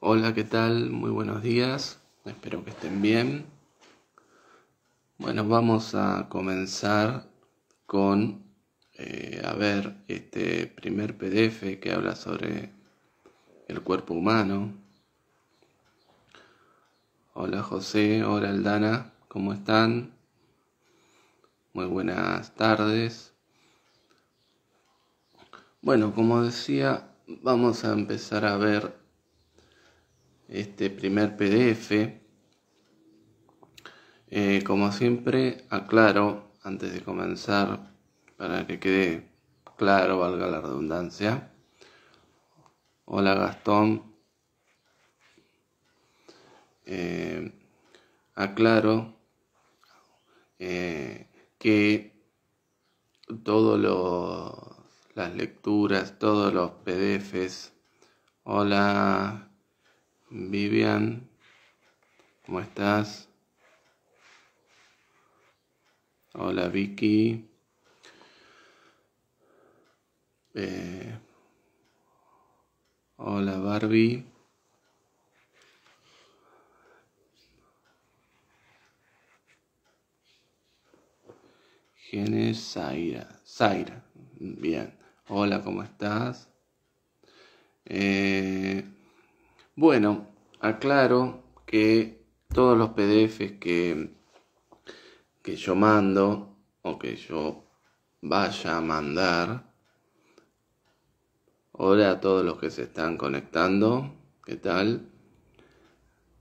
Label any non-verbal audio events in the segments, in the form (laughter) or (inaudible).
Hola, ¿qué tal? Muy buenos días. Espero que estén bien. Bueno, vamos a comenzar con, eh, a ver, este primer PDF que habla sobre el cuerpo humano. Hola José, hola Aldana, ¿cómo están? Muy buenas tardes. Bueno, como decía, vamos a empezar a ver este primer PDF. Eh, como siempre, aclaro antes de comenzar para que quede claro, valga la redundancia. Hola Gastón. Eh, aclaro eh, que todo lo las lecturas, todos los PDFs. Hola, Vivian, ¿cómo estás? Hola, Vicky. Eh, hola, Barbie. ¿Quién es Zaira? Zaira, bien. Hola, ¿cómo estás? Eh, bueno, aclaro que todos los PDFs que, que yo mando o que yo vaya a mandar. Hola a todos los que se están conectando, ¿qué tal?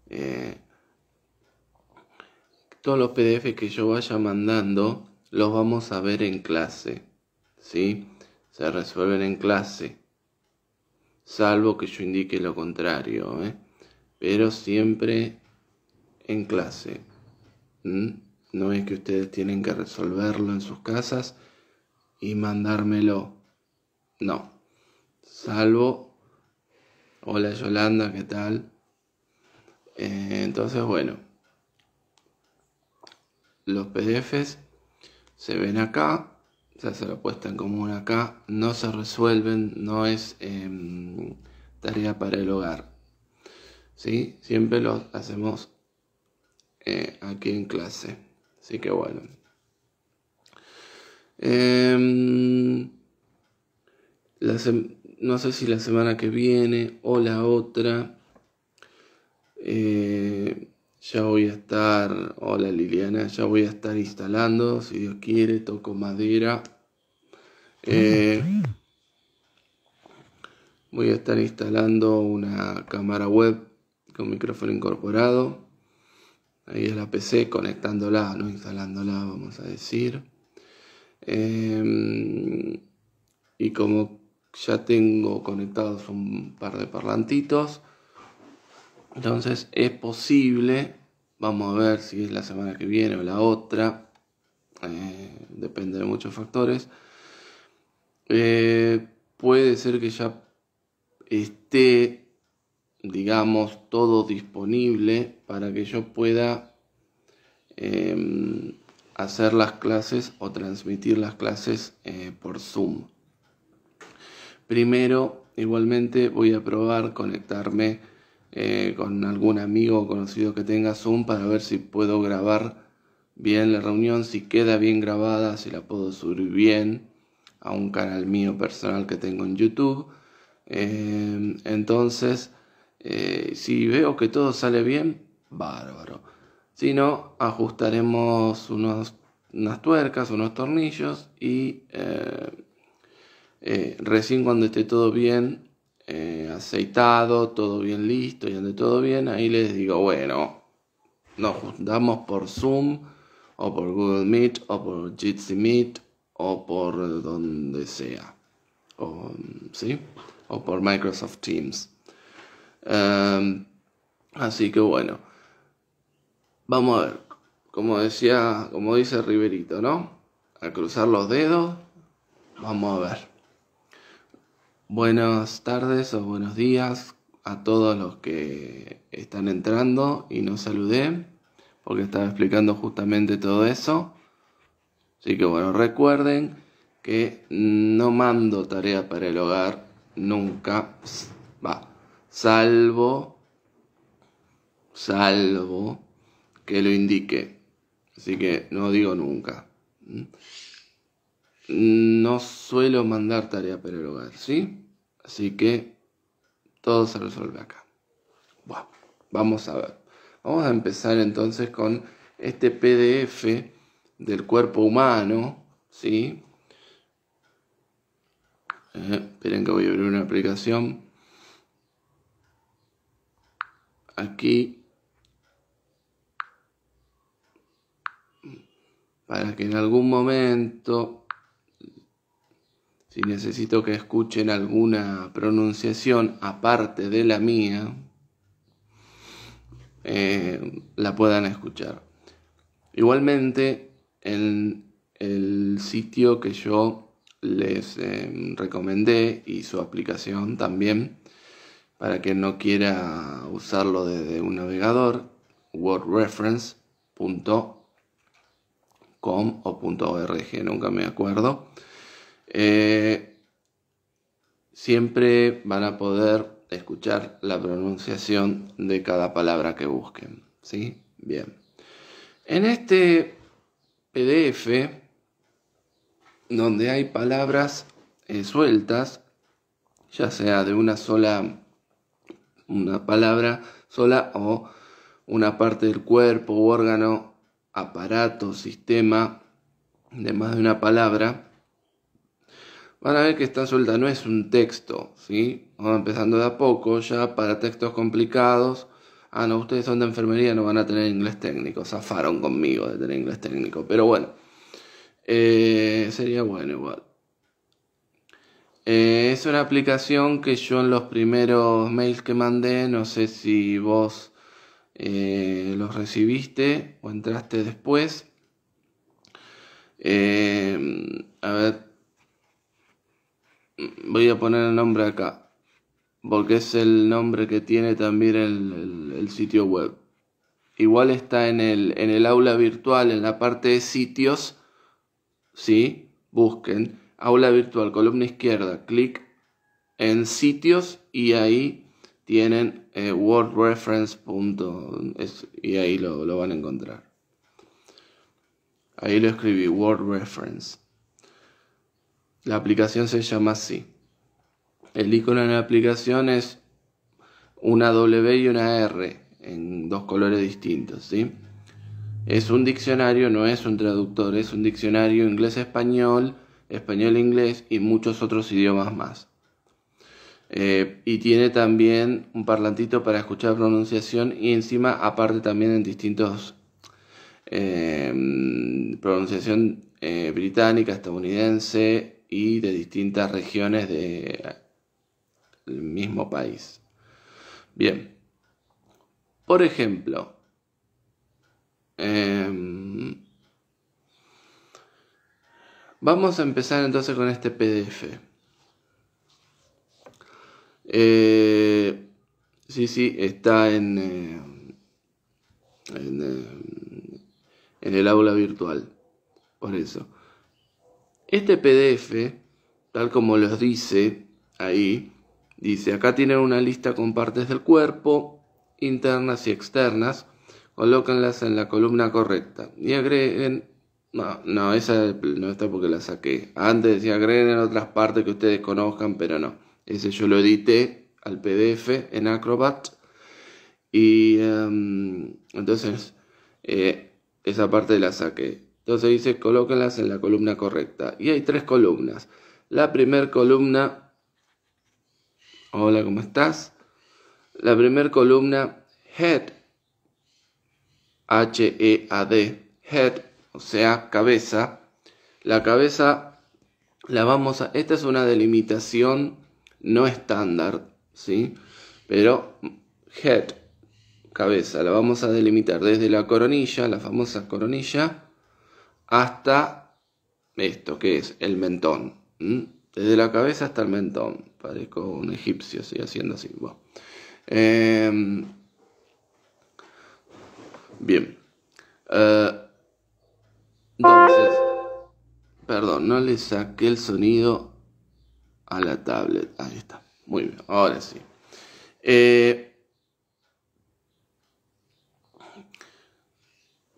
Eh, todos los PDFs que yo vaya mandando los vamos a ver en clase, ¿sí? se resuelven en clase, salvo que yo indique lo contrario, ¿eh? pero siempre en clase. No es que ustedes tienen que resolverlo en sus casas y mandármelo. No. Salvo. Hola Yolanda, ¿qué tal? Eh, entonces, bueno. Los PDFs se ven acá se la puesta en común acá, no se resuelven, no es em, tarea para el hogar. ¿Sí? Siempre lo hacemos eh, aquí en clase. Así que bueno. Em, no sé si la semana que viene o la otra. Eh, ya voy a estar, hola Liliana, ya voy a estar instalando, si Dios quiere, toco madera eh, voy a estar instalando una cámara web con micrófono incorporado. Ahí es la PC, conectándola, no instalándola, vamos a decir. Em, y como ya tengo conectados un par de parlantitos, entonces es posible, vamos a ver si es la semana que viene o la otra, eh, depende de muchos factores, eh, puede ser que ya esté, digamos, todo disponible para que yo pueda em, hacer las clases o transmitir las clases eh, por Zoom. Primero, igualmente voy a probar conectarme eh, con algún amigo o conocido que tenga Zoom para ver si puedo grabar bien la reunión, si queda bien grabada, si la puedo subir bien a un canal mío personal que tengo en YouTube. Em, entonces, eh, si veo que todo sale bien, bárbaro. Si no, ajustaremos unas tuercas, unos tornillos y eh, eh, recién cuando esté todo bien aceitado, todo bien listo y ande todo bien, ahí les digo, bueno, nos juntamos por Zoom o por Google Meet o por Jitsi Meet o por donde sea, o, ¿sí? o por Microsoft Teams. Em, así que bueno, vamos a ver, como decía, como dice Riverito, ¿no? A cruzar los dedos, vamos a ver. Buenas tardes o buenos días a todos los que están entrando y nos saludé, porque estaba explicando justamente todo eso. Así que bueno, recuerden que no mando tarea para el hogar nunca. Va, salvo, salvo que lo indique. Así que no digo nunca. No suelo mandar tarea para el hogar, ¿sí? Así que todo se resuelve acá. Bueno, vamos a ver. Vamos a empezar entonces con este PDF del cuerpo humano, ¿sí? esperen que voy a abrir una aplicación. Aquí. Para que en algún momento, si necesito que escuchen alguna pronunciación aparte de la mía, eh, la puedan escuchar. Igualmente, en el sitio que yo les eh, recomendé y su aplicación también para quien no quiera usarlo desde un navegador wordreference.com o .org nunca me acuerdo eh, siempre van a poder escuchar la pronunciación de cada palabra que busquen ¿sí? bien en este PDF donde hay palabras eh, sueltas, ya sea de una sola, una palabra sola o una parte del cuerpo, órgano, aparato, sistema, de más de una palabra, van a ver que está suelta, no es un texto, ¿sí? Vamos empezando de a poco, ya para textos complicados ah, no, ustedes son de enfermería, no van a tener inglés técnico, zafaron conmigo de tener inglés técnico, pero bueno, eh, sería bueno igual. Eh, es una aplicación que yo en los primeros mails que mandé, no sé si vos eh, los recibiste o entraste después. a ver, voy a poner el nombre acá porque es el nombre que tiene también el, sitio web. Igual está en el, aula virtual, en la parte de sitios, ¿sí? Busquen aula virtual, columna izquierda, clic en sitios y ahí tienen eh, wordreference. y ahí lo, lo van a encontrar. Ahí lo escribí, wordreference. La aplicación se llama así. El icono en la aplicación es una W y una R en dos colores distintos, ¿sí? Es un diccionario, no es un traductor, es un diccionario inglés-español, español-inglés y muchos otros idiomas más. Eh, y tiene también un parlantito para escuchar pronunciación y encima aparte también en distintos em, pronunciación eh, británica, estadounidense y de distintas regiones de el mismo país. Bien. Por ejemplo, em, vamos a empezar entonces con este PDF. Eh, sí, sí, está en, eh, en, eh, en el aula virtual. Por eso. Este PDF, tal como los dice ahí, Dice, acá tienen una lista con partes del cuerpo, internas y externas. colóquenlas en la columna correcta. Y agreguen... No, no, esa no está porque la saqué. Antes decía agreguen otras partes que ustedes conozcan, pero no. Ese yo lo edité al PDF en Acrobat. Y em, entonces eh, esa parte la saqué. Entonces dice colóquenlas en la columna correcta. Y hay tres columnas. La primera columna Hola, ¿cómo estás? La primera columna, head, H-E-A-D, head, o sea, cabeza. La cabeza la vamos a... Esta es una delimitación no estándar, ¿sí? Pero head, cabeza, la vamos a delimitar desde la coronilla, la famosa coronilla, hasta esto que es el mentón desde la cabeza hasta el mentón. Parezco un egipcio, estoy haciendo así. Em, bien. Eh, entonces, perdón, no le saqué el sonido a la tablet. Ahí está. Muy bien, ahora sí. Eh,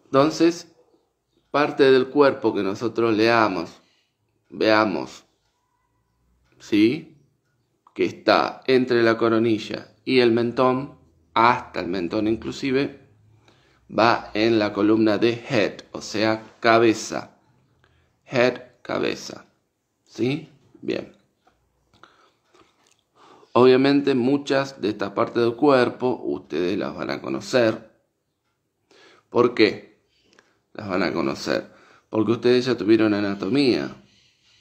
entonces, parte del cuerpo que nosotros leamos, veamos, ¿sí? Que está entre la coronilla y el mentón, hasta el mentón inclusive, va en la columna de head, o sea, cabeza. Head, cabeza. ¿Sí? Bien. Obviamente muchas de estas partes del cuerpo ustedes las van a conocer. ¿Por qué? Las van a conocer. Porque ustedes ya tuvieron anatomía.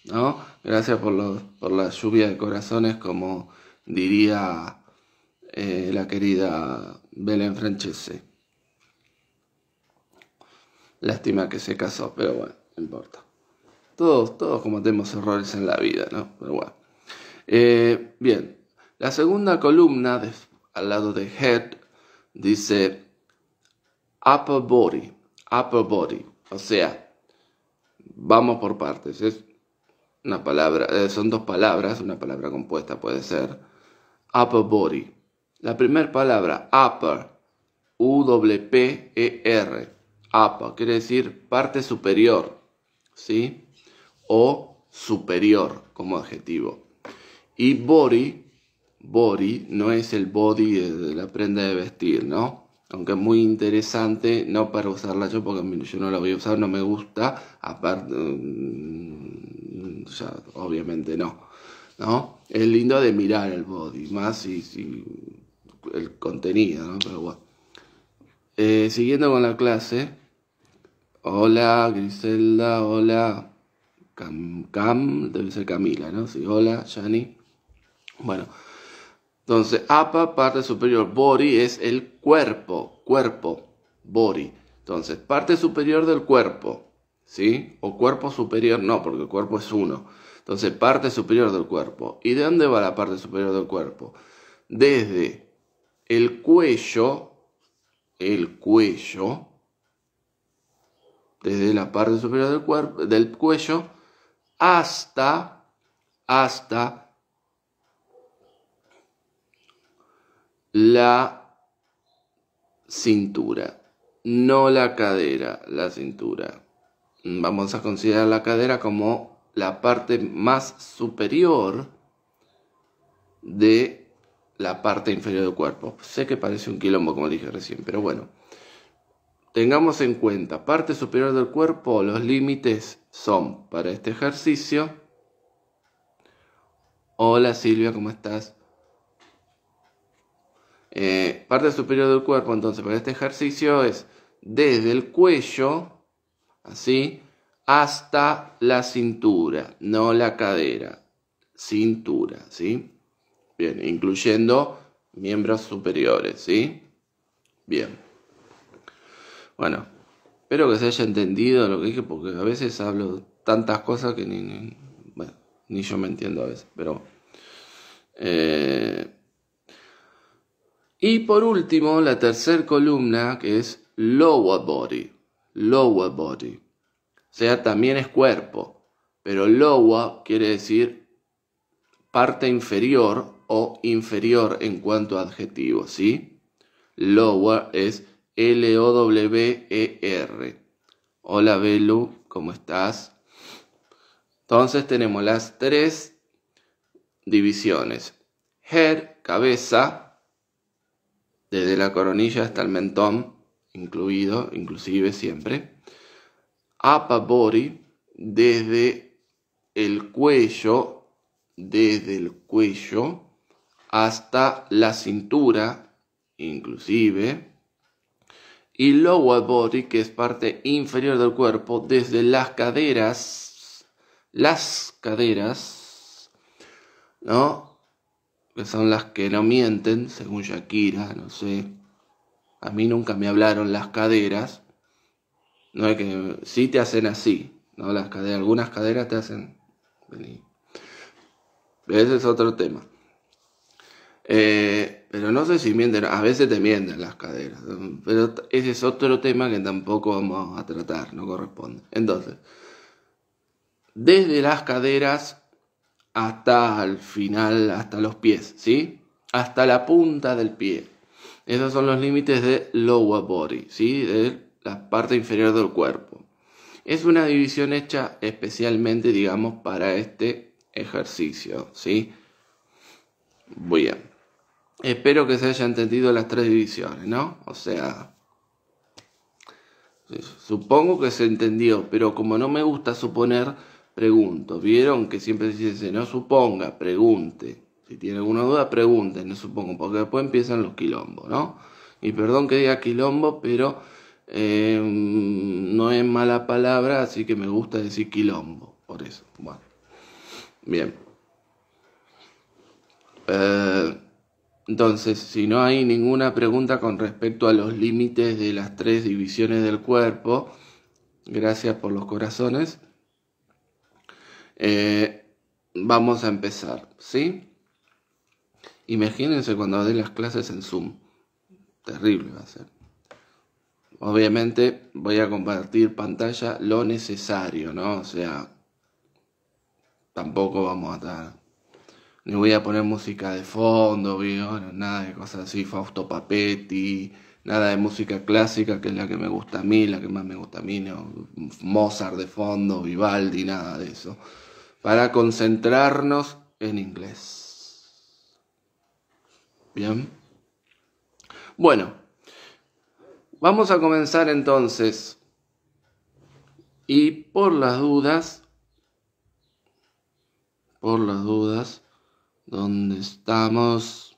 ¿no? Gracias por, por la lluvia de corazones, como diría eh, la querida Belén Francese. Lástima que se casó, pero bueno, no importa. Todos, todos cometemos errores en la vida, ¿no? Pero bueno. Eh, bien, la segunda columna al lado de head dice upper body, upper body, o sea, vamos por partes, es una palabra, eh, son dos palabras, una palabra compuesta puede ser upper body. La primera palabra, upper, U-P-E-R, upper, quiere decir parte superior, ¿sí? O superior como adjetivo. Y body, body no es el body de la prenda de vestir, ¿no? Aunque es muy interesante, no para usarla yo porque yo no la voy a usar, no me gusta, aparte mm, obviamente no. ¿no? Es lindo de mirar el body, más si, el contenido, ¿no? Pero eh, siguiendo con la clase. Hola, Griselda, hola. Cam, Cam, debe ser Camila, ¿no? hola, Shani, Bueno, entonces, APA, parte superior, body es el cuerpo, cuerpo, body. Entonces, parte superior del cuerpo, ¿sí? O cuerpo superior, no, porque el cuerpo es uno. Entonces, parte superior del cuerpo. ¿Y de dónde va la parte superior del cuerpo? Desde el cuello, el cuello, desde la parte superior del, cuerpo, del cuello hasta, hasta la cintura, no la cadera, la cintura vamos a considerar la cadera como la parte más superior de la parte inferior del cuerpo. Sé que parece un quilombo, como dije recién, pero bueno. Tengamos en cuenta, parte superior del cuerpo, los límites son para este ejercicio. Hola Silvia, ¿cómo estás? Eh, parte superior del cuerpo, entonces, para este ejercicio es desde el cuello así, hasta la cintura, no la cadera, cintura, ¿sí? Bien, incluyendo miembros superiores, ¿sí? Bien. Bueno, espero que se haya entendido lo que dije, porque a veces hablo tantas cosas que ni, yo me entiendo a veces, pero... Eh, y por último, la tercera columna, que es lower body lower body. O sea, también es cuerpo, pero lower quiere decir parte inferior o inferior en cuanto a adjetivo, ¿sí? Lower es L-O-W-E-R. Hola Belu, ¿cómo estás? Entonces tenemos las tres divisiones. Head, cabeza, desde la coronilla hasta el mentón incluido, inclusive siempre, Upper body... desde el cuello, desde el cuello hasta la cintura, inclusive, y lower body, que es parte inferior del cuerpo, desde las caderas, las caderas, ¿no? Que son las que no mienten, según Shakira, no sé, a mí nunca me hablaron las caderas. No es que sí te hacen así, ¿no? Las caderas, algunas caderas te hacen. Ese es otro tema. Eh, pero no sé si mienten, a veces te mienten las caderas. Pero ese es otro tema que tampoco vamos a tratar, no corresponde. Entonces, desde las caderas hasta el final, hasta los pies, ¿sí? Hasta la punta del pie. Esos son los límites de lower body, ¿sí? de la parte inferior del cuerpo. Es una división hecha especialmente, digamos, para este ejercicio. ¿sí? Bien. Espero que se hayan entendido las tres divisiones, ¿no? O sea, supongo que se entendió, pero como no me gusta suponer, pregunto. ¿Vieron que siempre se dice no suponga, pregunte? Si tienen alguna duda, pregunten, supongo, porque después empiezan los quilombos, ¿no? Y perdón que diga quilombo, pero em, no es mala palabra, así que me gusta decir quilombo, por eso. Bueno, bien. Eh, entonces, si no hay ninguna pregunta con respecto a los límites de las tres divisiones del cuerpo, gracias por los corazones, eh, vamos a empezar, ¿sí? Imagínense cuando dé las clases en Zoom. Terrible va a ser. Obviamente voy a compartir pantalla lo necesario, ¿no? O sea, tampoco vamos a estar... Ni voy a poner música de fondo, nada de cosas así, Fausto Papetti, nada de música clásica, que es la que me gusta a mí, la que más me gusta a mí, no, Mozart de fondo, Vivaldi, nada de eso. Para concentrarnos en inglés. Bien. Bueno, vamos a comenzar entonces. Y por las dudas, por las dudas, ¿dónde estamos?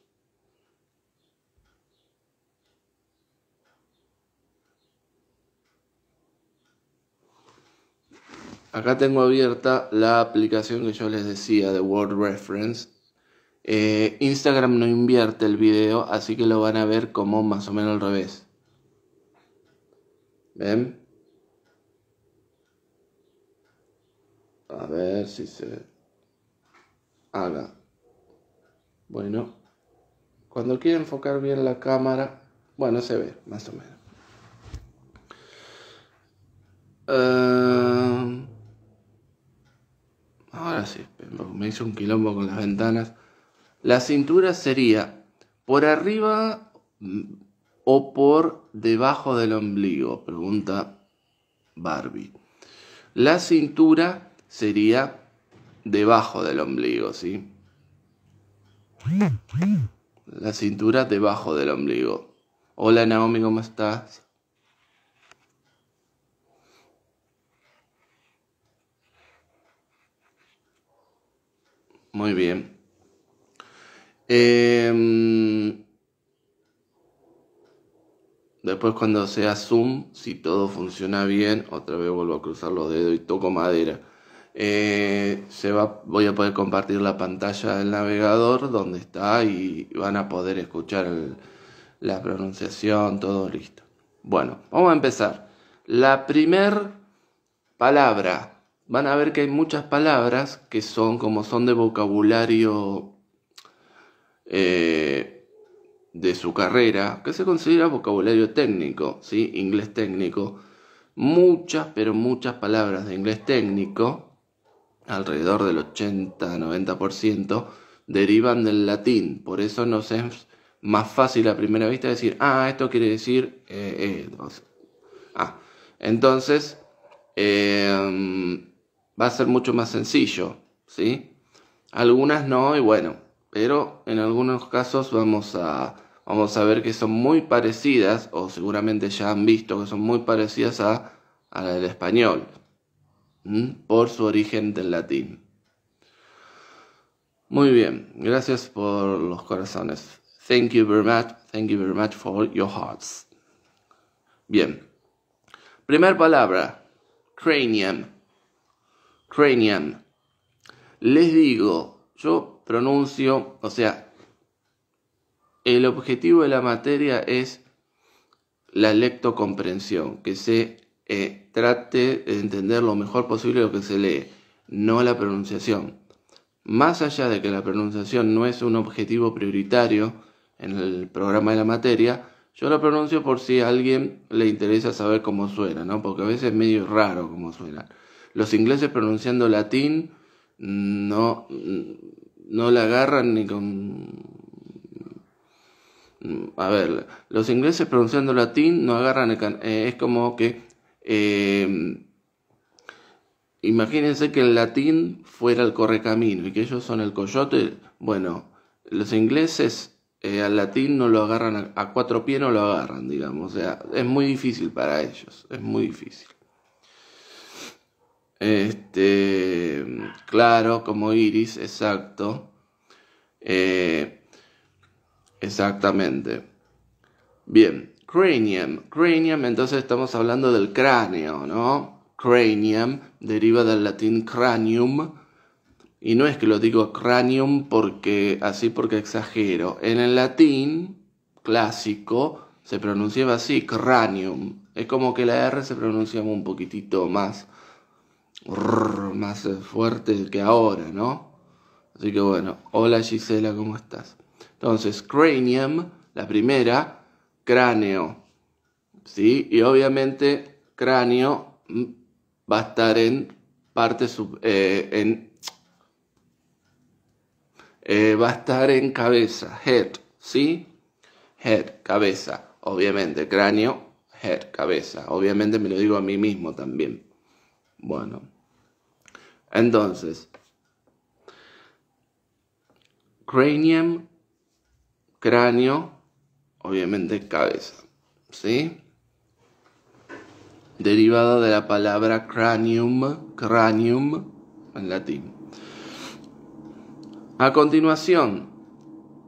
Acá tengo abierta la aplicación que yo les decía de Word Reference eh, Instagram no invierte el video, así que lo van a ver como más o menos al revés. ¿Ven? A ver si se... haga. Bueno, cuando quiero enfocar bien la cámara, bueno, se ve, más o menos. Ah, ahora sí, me hice un quilombo con las ventanas. La cintura sería por arriba mm, o por debajo del ombligo, pregunta Barbie. La cintura sería debajo del ombligo, ¿sí? La cintura debajo del ombligo. Hola Naomi, ¿cómo estás? Muy bien. Em, después cuando sea zoom, si todo funciona bien, otra vez vuelvo a cruzar los dedos y toco madera. Eh, se va, voy a poder compartir la pantalla del navegador donde está y van a poder escuchar la pronunciación, todo listo. Bueno, vamos a empezar. La primer palabra. Van a ver que hay muchas palabras que son como son de vocabulario eh, de su carrera, que se considera vocabulario técnico, ¿sí? inglés técnico, muchas, pero muchas palabras de inglés técnico, alrededor del 80-90%, derivan del latín, por eso nos es más fácil a primera vista decir, ah, esto quiere decir... Eh, eh, ah. Entonces, em, va a ser mucho más sencillo, ¿sí? Algunas no, y bueno, pero en algunos casos vamos a, vamos a ver que son muy parecidas, o seguramente ya han visto que son muy parecidas a, la del español, por su origen del latín. Muy bien, gracias por los corazones. Thank you very much, thank you very much for your hearts. Bien. Primer palabra, cranium. Cranium. Les digo, yo pronuncio, o sea, el objetivo de la materia es la lectocomprensión, que se eh, trate de entender lo mejor posible lo que se lee, no la pronunciación. Más allá de que la pronunciación no es un objetivo prioritario en el programa de la materia, yo la pronuncio por si a alguien le interesa saber cómo suena, ¿no? Porque a veces es medio raro cómo suena. Los ingleses pronunciando latín no no la agarran ni con... A ver, los ingleses pronunciando latín no agarran el eh, es como que... Em, imagínense que el latín fuera el correcamino y que ellos son el coyote. Bueno, los ingleses eh, al latín no lo agarran a, a cuatro pies, no lo agarran, digamos. O sea, es muy difícil para ellos, es muy difícil. Este, claro, como iris, exacto. Eh, exactamente. Bien, cranium. Cranium, entonces estamos hablando del cráneo, ¿no? Cranium deriva del latín cranium. Y no es que lo digo cranium porque así porque exagero. En el latín clásico se pronunciaba así, cranium. Es como que la R se pronunciaba un poquitito más más fuerte que ahora, ¿no? Así que bueno, hola Gisela, ¿cómo estás? Entonces, cranium, la primera, cráneo, ¿sí? Y obviamente cráneo mm, va a estar en parte sub, eh, en eh, va a estar en cabeza, head, ¿sí? Head, cabeza, obviamente, cráneo, head, cabeza. Obviamente me lo digo a mí mismo también. Bueno. Entonces, cranium, cráneo, obviamente cabeza, ¿sí? Derivado de la palabra cranium, cranium en latín. A continuación,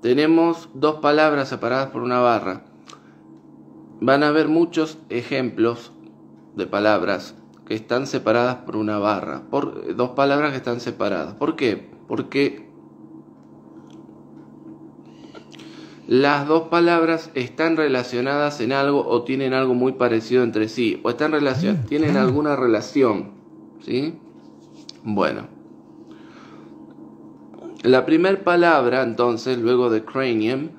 tenemos dos palabras separadas por una barra. Van a haber muchos ejemplos de palabras que están separadas por una barra, por eh, dos palabras que están separadas. ¿Por qué? Porque las dos palabras están relacionadas en algo o tienen algo muy parecido entre sí o están mm. tienen alguna relación, ¿sí? Bueno. La primera palabra, entonces, luego de cranium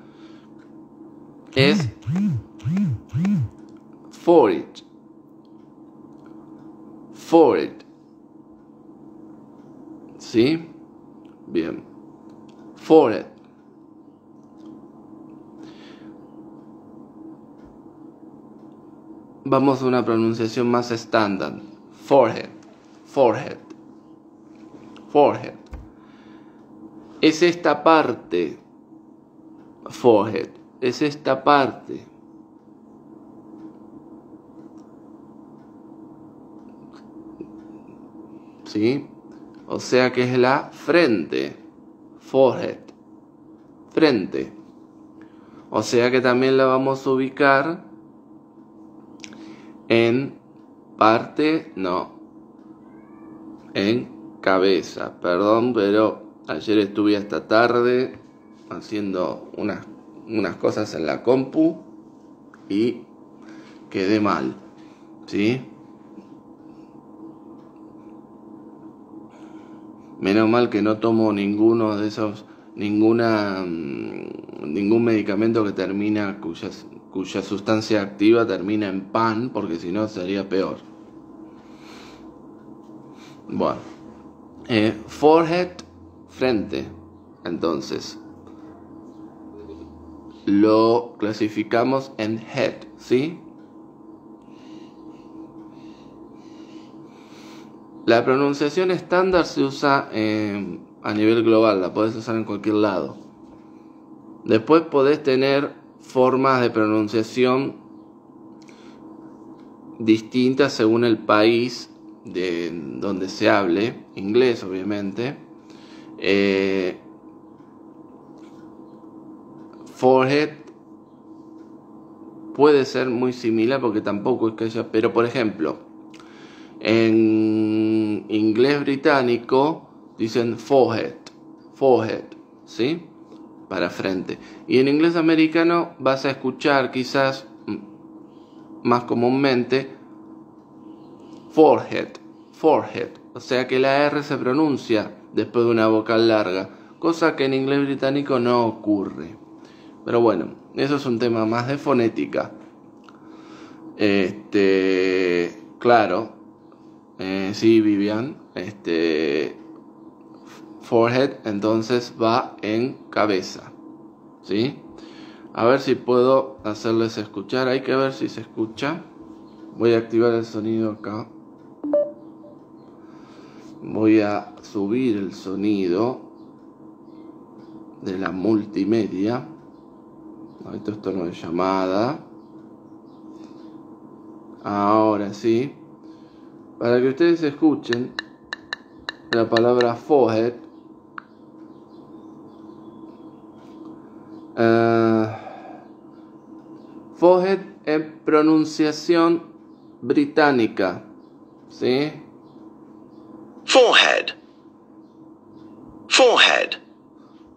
es mm. forage Forehead ¿Sí? Bien. For Vamos a una pronunciación más estándar. Forehead. Forehead. Forehead. Es esta parte. Forehead. Es esta parte. ¿sí? O sea que es la frente, forehead, frente. O sea que también la vamos a ubicar en parte, no, en cabeza. Perdón, pero ayer estuve esta tarde haciendo unas cosas en la compu y quedé mal, ¿sí? Menos mal que no tomo ninguno de esos, ninguna, mm, ningún medicamento que termina, cuya, cuya sustancia activa termina en pan, porque si no sería peor. Bueno, eh, forehead, frente. Entonces, lo clasificamos en head, ¿sí? La pronunciación estándar se usa eh, a nivel global, la podés usar en cualquier lado. Después podés tener formas de pronunciación distintas según el país de donde se hable, inglés obviamente. Eh, forehead puede ser muy similar porque tampoco es que haya, pero por ejemplo, en inglés británico dicen forehead, forehead, ¿sí? Para frente. Y en inglés americano vas a escuchar quizás mm, más comúnmente forehead, forehead. O sea que la R se pronuncia después de una vocal larga, cosa que en inglés británico no ocurre. Pero bueno, eso es un tema más de fonética. Este, claro, eh, sí, Vivian, este, forehead, entonces va en cabeza, ¿sí? A ver si puedo hacerles escuchar, hay que ver si se escucha. Voy a activar el sonido acá. Voy a subir el sonido de la multimedia. Ahorita esto no es llamada. Ahora sí. Para que ustedes escuchen la palabra forehead, forehead es pronunciación británica, ¿sí? Forehead. Forehead.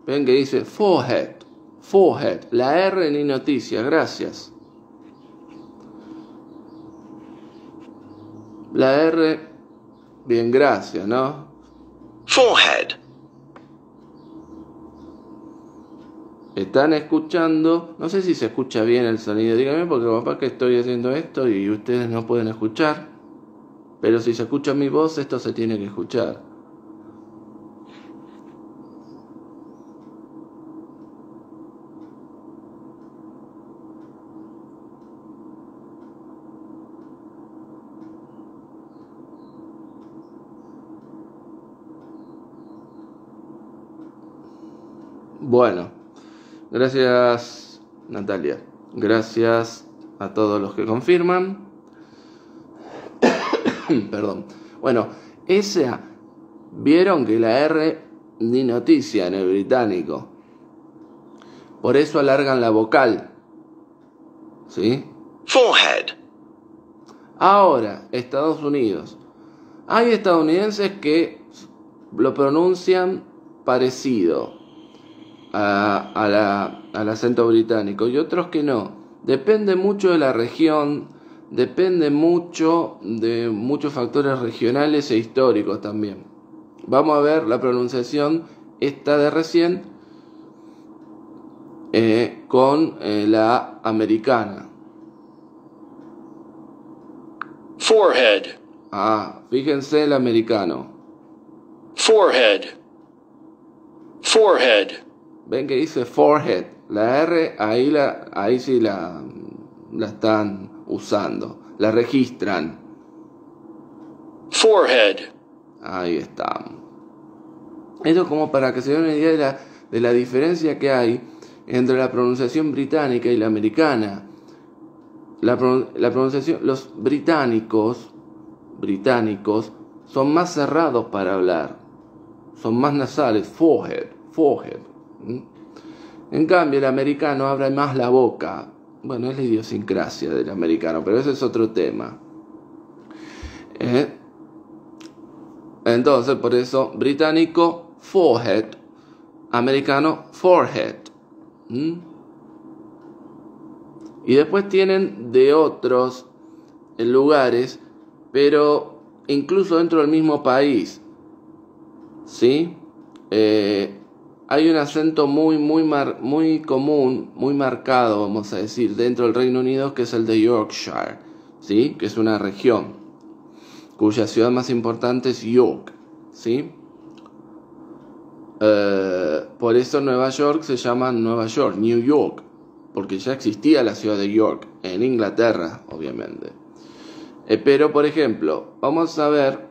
Ven que dice forehead, forehead, la R ni noticia, gracias. La R, bien, gracias, ¿no? Forehead. Están escuchando, no sé si se escucha bien el sonido, díganme porque papá que estoy haciendo esto y ustedes no pueden escuchar, pero si se escucha mi voz esto se tiene que escuchar. Bueno, gracias Natalia. Gracias a todos los que confirman. (coughs) Perdón. Bueno, esa. Vieron que la R ni noticia en el británico. Por eso alargan la vocal. ¿Sí? Forehead. Ahora, Estados Unidos. Hay estadounidenses que lo pronuncian parecido a, al acento británico y otros que no. Depende mucho de la región, depende mucho de muchos factores regionales e históricos también. Vamos a ver la pronunciación esta de recién eh, con eh, la americana. Forehead. Ah, fíjense el americano. Forehead. Forehead ven que dice forehead, la R ahí, la, ahí sí la, la están usando, la registran. Forehead. Ahí está. Esto como para que se den una idea de la, de la diferencia que hay entre la pronunciación británica y la americana. La, la pronunciación, los británicos, británicos, son más cerrados para hablar, son más nasales, forehead, forehead. ¿Mm? En cambio, el americano abre más la boca. Bueno, es la idiosincrasia del americano, pero ese es otro tema. ¿Eh? Entonces, por eso, británico, forehead. Americano, forehead. ¿Mm? Y después tienen de otros eh, lugares, pero incluso dentro del mismo país. ¿Sí? Eh, hay un acento muy, muy, muy común, muy marcado, vamos a decir, dentro del Reino Unido, que es el de Yorkshire, ¿sí? que es una región cuya ciudad más importante es York. ¿sí? Eh, por eso Nueva York se llama Nueva York, New York, porque ya existía la ciudad de York, en Inglaterra, obviamente. Eh, pero, por ejemplo, vamos a ver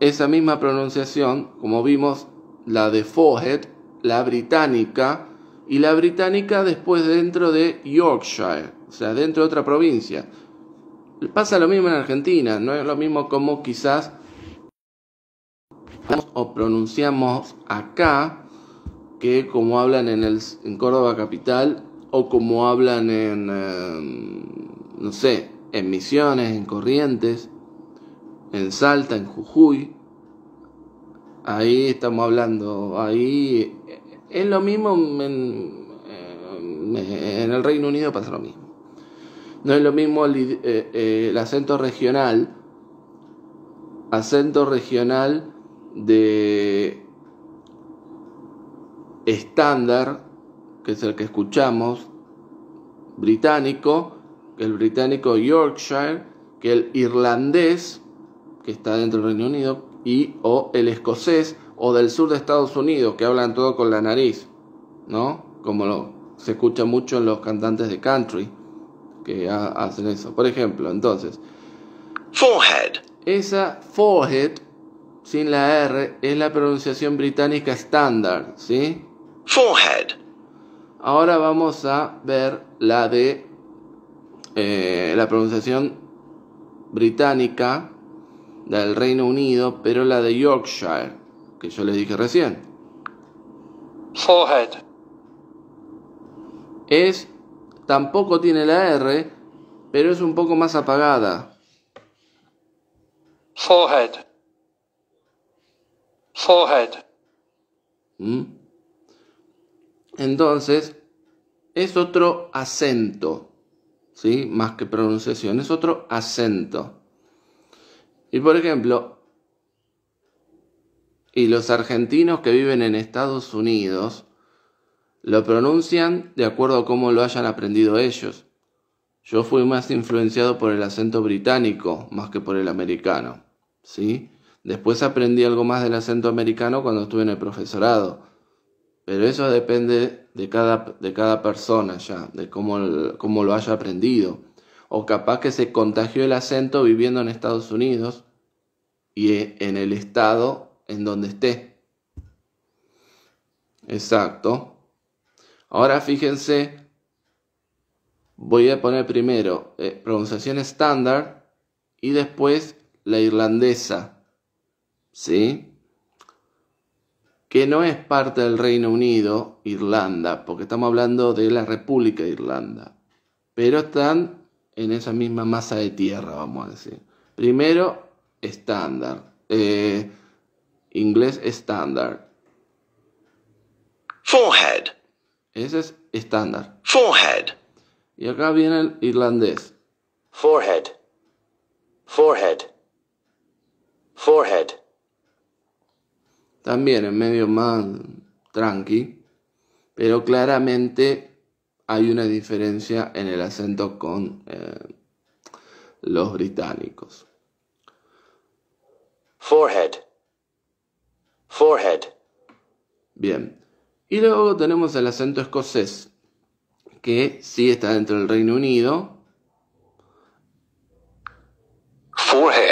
esa misma pronunciación, como vimos la de Fohet, la británica, y la británica después dentro de Yorkshire, o sea, dentro de otra provincia. Pasa lo mismo en Argentina, no es lo mismo como quizás o pronunciamos acá que como hablan en, el, en Córdoba capital o como hablan en, em, no sé, en Misiones, en Corrientes, en Salta, en Jujuy. Ahí estamos hablando, ahí es lo mismo en, el Reino Unido pasa lo mismo. No es lo mismo eh, eh, el, acento regional, acento regional de estándar, que es el que escuchamos, británico, el británico Yorkshire, que el irlandés, que está dentro del Reino Unido, y o el escocés o del sur de Estados Unidos que hablan todo con la nariz, ¿no? Como lo, se escucha mucho en los cantantes de country que hacen eso. Por ejemplo, entonces, forehead. Esa forehead sin la R es la pronunciación británica estándar, ¿sí? Forehead. Ahora vamos a ver la de eh, la pronunciación británica la del Reino Unido, pero la de Yorkshire, que yo les dije recién. Forehead. Es, tampoco tiene la R, pero es un poco más apagada. Forehead. Forehead. ¿Mm? Entonces, es otro acento, ¿sí? Más que pronunciación, es otro acento. Y por ejemplo, y los argentinos que viven en Estados Unidos lo pronuncian de acuerdo a cómo lo hayan aprendido ellos. Yo fui más influenciado por el acento británico más que por el americano, ¿sí? Después aprendí algo más del acento americano cuando estuve en el profesorado. Pero eso depende de cada, de cada persona ya, de cómo, cómo lo haya aprendido o capaz que se contagió el acento viviendo en Estados Unidos y e, en el estado en donde esté. Exacto. Ahora fíjense, voy a poner primero eh, pronunciación estándar y después la irlandesa. ¿Sí? Que no es parte del Reino Unido, Irlanda, porque estamos hablando de la República de Irlanda. Pero están en esa misma masa de tierra, vamos a decir. Primero, estándar. Eh, inglés estándar. Forehead. Ese es estándar. Forehead. Y acá viene el irlandés. Forehead. Forehead. Forehead. También en medio más tranqui, pero claramente hay una diferencia en el acento con eh, los británicos. Forehead. Forehead. Bien. Y luego tenemos el acento escocés, que sí está dentro del Reino Unido. Forehead.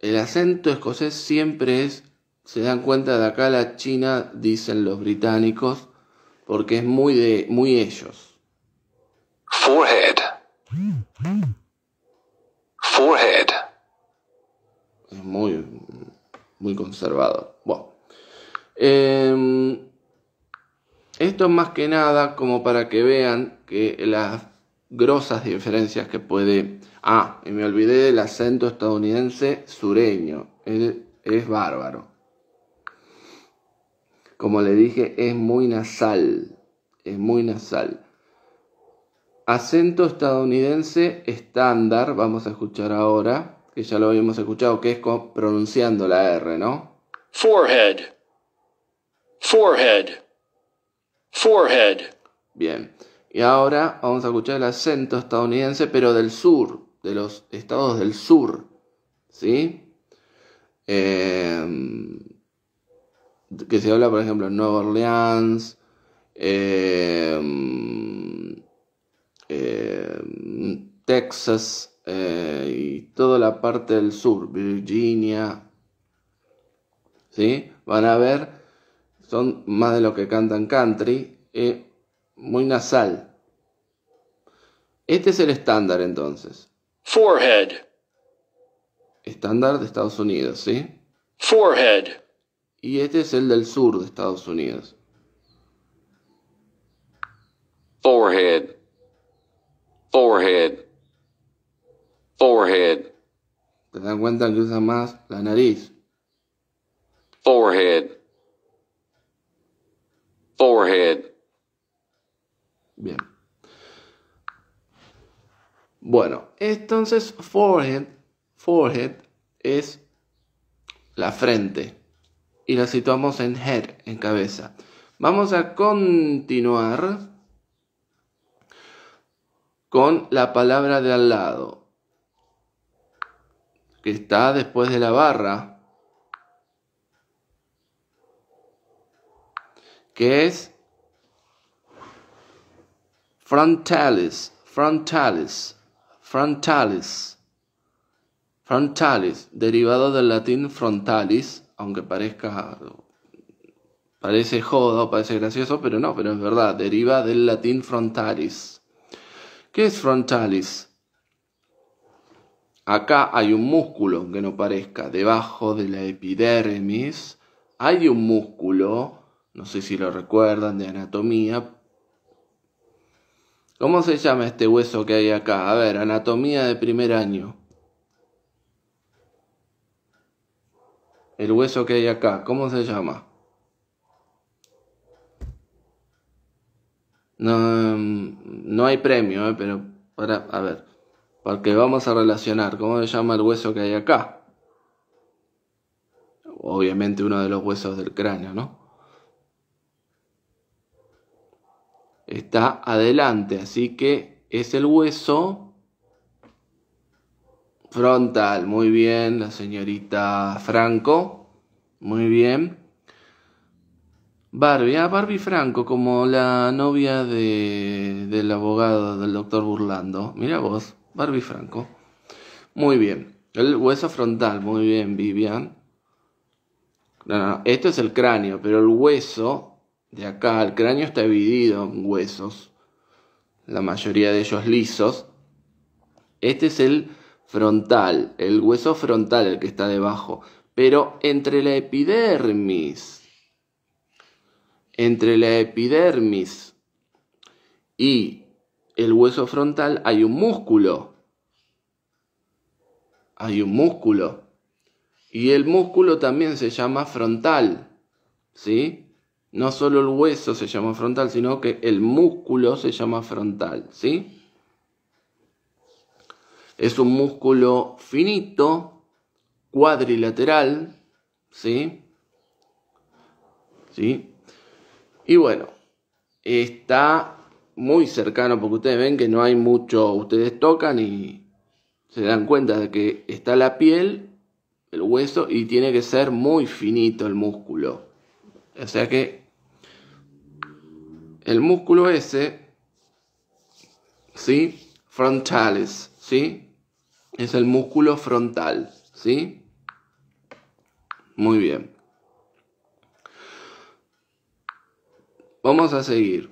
el acento escocés siempre es, se dan cuenta de acá la China, dicen los británicos, porque es muy de muy ellos. Forehead. Forehead. Es muy muy conservado. Bueno. Em, esto es más que nada como para que vean que las grosas diferencias que puede. Ah, y me olvidé del acento estadounidense sureño. es bárbaro. Como le dije, es muy nasal, es muy nasal. Acento estadounidense estándar, vamos a escuchar ahora, que ya lo habíamos escuchado, que es pronunciando la R, ¿no? Forehead. Forehead. Forehead. Bien. Y ahora vamos a escuchar el acento estadounidense, pero del sur, de los estados del sur. ¿Sí? Eh, que se habla, por ejemplo, en Nueva Orleans, em, em, Texas eh, y toda la parte del sur, Virginia, ¿sí? Van a ver, son más de los que cantan country, eh, muy nasal. Este es el estándar entonces. Forehead. Estándar de Estados Unidos, ¿sí? Forehead y este es el del sur de Estados Unidos. Forehead. Forehead. Forehead. ¿Te dan cuenta que usa más la nariz? Forehead. Forehead. Bien. Bueno, entonces forehead, forehead es la frente y la situamos en head, en cabeza. Vamos a continuar con la palabra de al lado, que está después de la barra, que es frontalis, frontalis, frontalis, frontalis, derivado del latín frontalis aunque parezca, parece jodo, parece gracioso, pero no, pero es verdad, deriva del latín frontalis. ¿Qué es frontalis? Acá hay un músculo, aunque no parezca, debajo de la epidermis hay un músculo, no sé si lo recuerdan, de anatomía. ¿Cómo se llama este hueso que hay acá? A ver, anatomía de primer año. el hueso que hay acá, ¿cómo se llama? No, em, hay premio, eh, pero para, a ver, porque vamos a relacionar, ¿cómo se llama el hueso que hay acá? Obviamente uno de los huesos del cráneo, ¿no? Está adelante, así que es el hueso Frontal, muy bien, la señorita Franco, muy bien. Barbie, ah, Barbie Franco, como la novia de, del abogado del doctor Burlando. Mira vos, Barbie Franco. Muy bien. El hueso frontal, muy bien, Vivian. esto es el cráneo, pero el hueso de acá, el cráneo está dividido en huesos. La mayoría de ellos lisos. Este es el frontal, el hueso frontal, el que está debajo, pero entre la epidermis, entre la epidermis y el hueso frontal hay un músculo, hay un músculo, y el músculo también se llama frontal, ¿sí? No solo el hueso se llama frontal, sino que el músculo se llama frontal, ¿sí? Es un músculo finito, cuadrilateral, ¿sí? ¿Sí? Y bueno, está muy cercano porque ustedes ven que no hay mucho, ustedes tocan y se dan cuenta de que está la piel, el hueso y tiene que ser muy finito el músculo. O sea que el músculo ese, ¿sí? Frontales, ¿sí? es el músculo frontal, ¿sí? Muy bien. Vamos a seguir.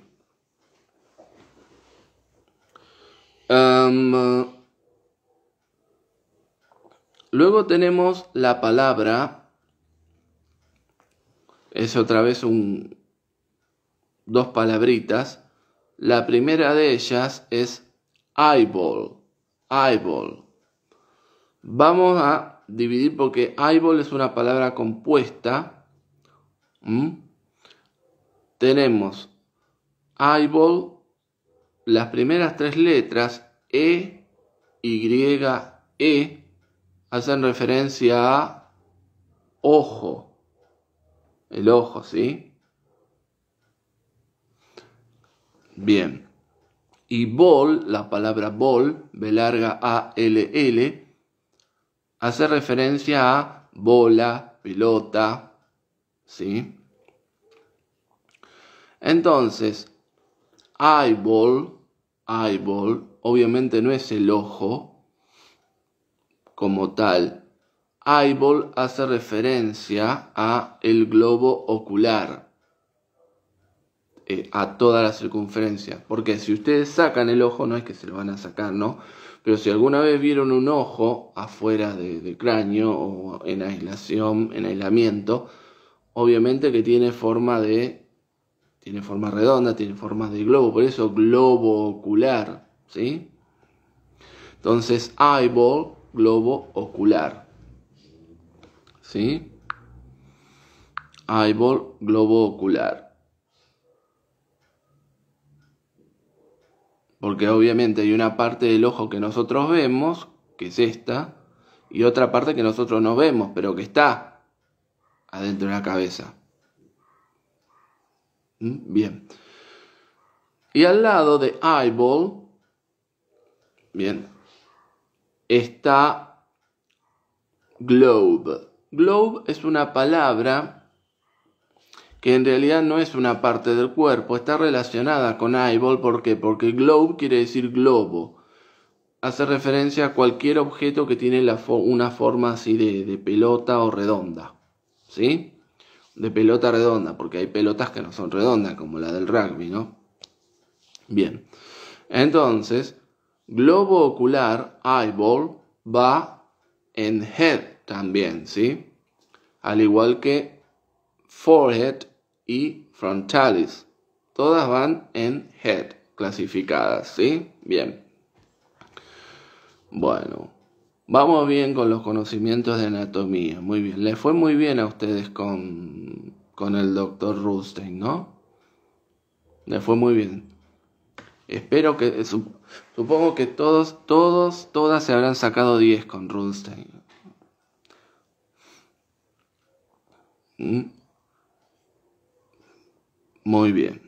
Ah, luego tenemos la palabra. Es otra vez un, dos palabritas. La primera de ellas es eyeball. Eyeball. Vamos a dividir porque eyeball es una palabra compuesta. Tenemos eyeball, las primeras tres letras, E, Y, E, hacen referencia a ojo. El ojo, ¿sí? Bien. Y ball, la palabra ball, B larga A, L, L, hace referencia a bola, pelota, ¿sí? Entonces, eyeball, eyeball, obviamente no es el ojo como tal. Eyeball hace referencia a el globo ocular, eh, a toda la circunferencia. Porque si ustedes sacan el ojo, no es que se lo van a sacar, ¿no? Pero si alguna vez vieron un ojo afuera del cráneo o en aislación, en aislamiento, obviamente que tiene forma de. tiene forma redonda, tiene forma de globo, por eso globo ocular, ¿sí? Entonces, eyeball, globo ocular. ¿Sí? Eyeball, globo ocular. porque obviamente hay una parte del ojo que nosotros vemos, que es esta, y otra parte que nosotros no vemos, pero que está adentro de la cabeza. ¿Mm? Bien. Y al lado de eyeball, bien, está globe. Globe es una palabra que en realidad no es una parte del cuerpo, está relacionada con eyeball, ¿por qué? Porque globe quiere decir globo, hace referencia a cualquier objeto que tiene una forma así de, de pelota o redonda, ¿sí? De pelota redonda, porque hay pelotas que no son redondas, como la del rugby, ¿no? Bien, entonces, globo ocular, eyeball, va en head también, ¿sí? Al igual que forehead y frontalis. Todas van en head, clasificadas, ¿sí? Bien. Bueno, vamos bien con los conocimientos de anatomía. Muy bien, le fue muy bien a ustedes con, con el doctor Rustein, ¿no? Le fue muy bien. Espero que, supongo que todos, todos, todas se habrán sacado 10 con Rustein. ¿Mm? Muy bien.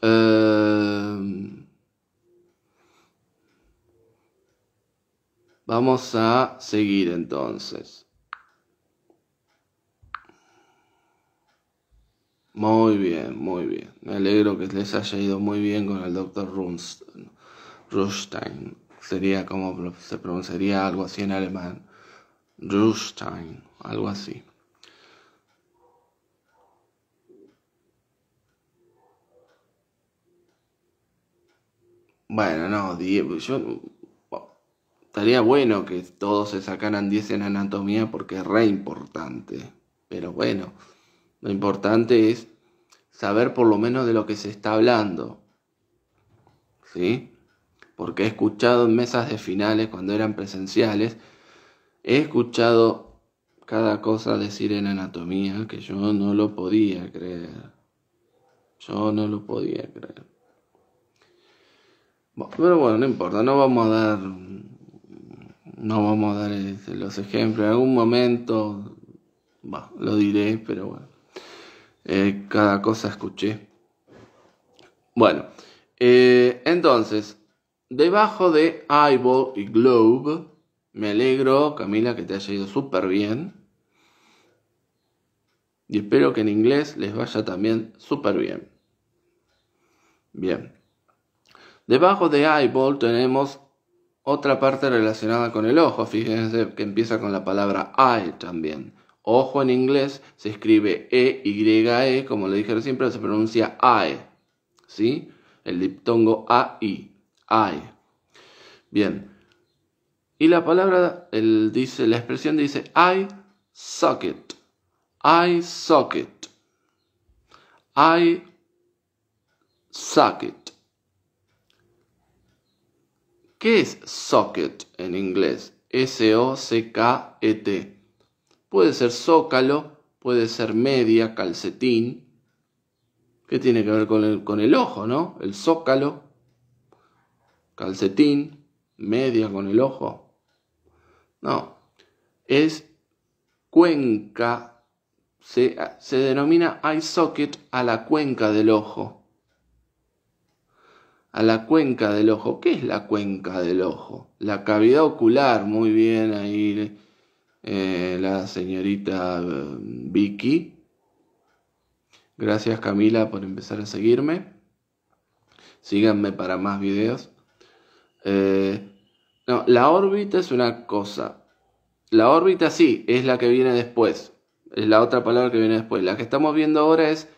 Em, vamos a seguir entonces. Muy bien, muy bien. Me alegro que les haya ido muy bien con el doctor Rustein. Sería como se pronunciaría algo así en alemán. Rustein, algo así. Bueno, no, yo oh, estaría bueno que todos se sacaran 10 en anatomía porque es re importante. Pero bueno, lo importante es saber por lo menos de lo que se está hablando. ¿Sí? Porque he escuchado en mesas de finales cuando eran presenciales, he escuchado cada cosa decir en anatomía que yo no lo podía creer. Yo no lo podía creer. Pero bueno, no importa, no vamos a dar. No vamos a dar este, los ejemplos. En algún momento. lo diré, pero bueno. Eh, cada cosa escuché. Bueno, eh, entonces, debajo de Eyeball y Globe, me alegro, Camila, que te haya ido súper bien. Y espero que en inglés les vaya también súper bien. Bien. Debajo de eyeball tenemos otra parte relacionada con el ojo. Fíjense que empieza con la palabra eye también. Ojo en inglés se escribe E-Y-E, e, como le dije siempre se pronuncia eye. ¿Sí? El diptongo A-I. Eye. Bien. Y la palabra, dice, la expresión dice eye socket. Eye socket. Eye socket. ¿Qué es socket en inglés? S-O-C-K-E-T. Puede ser zócalo, puede ser media, calcetín. ¿Qué tiene que ver con el, ojo, no? El zócalo, calcetín, media con el ojo. No, es cuenca, se, se denomina eye socket a la cuenca del ojo a la cuenca del ojo. ¿Qué es la cuenca del ojo? La cavidad ocular, muy bien ahí eh, la señorita eh, Vicky. Gracias Camila por empezar a seguirme. Síganme para más videos. Eh, no, la órbita es una cosa. La órbita sí, es la que viene después. Es la otra palabra que viene después. La que estamos viendo ahora es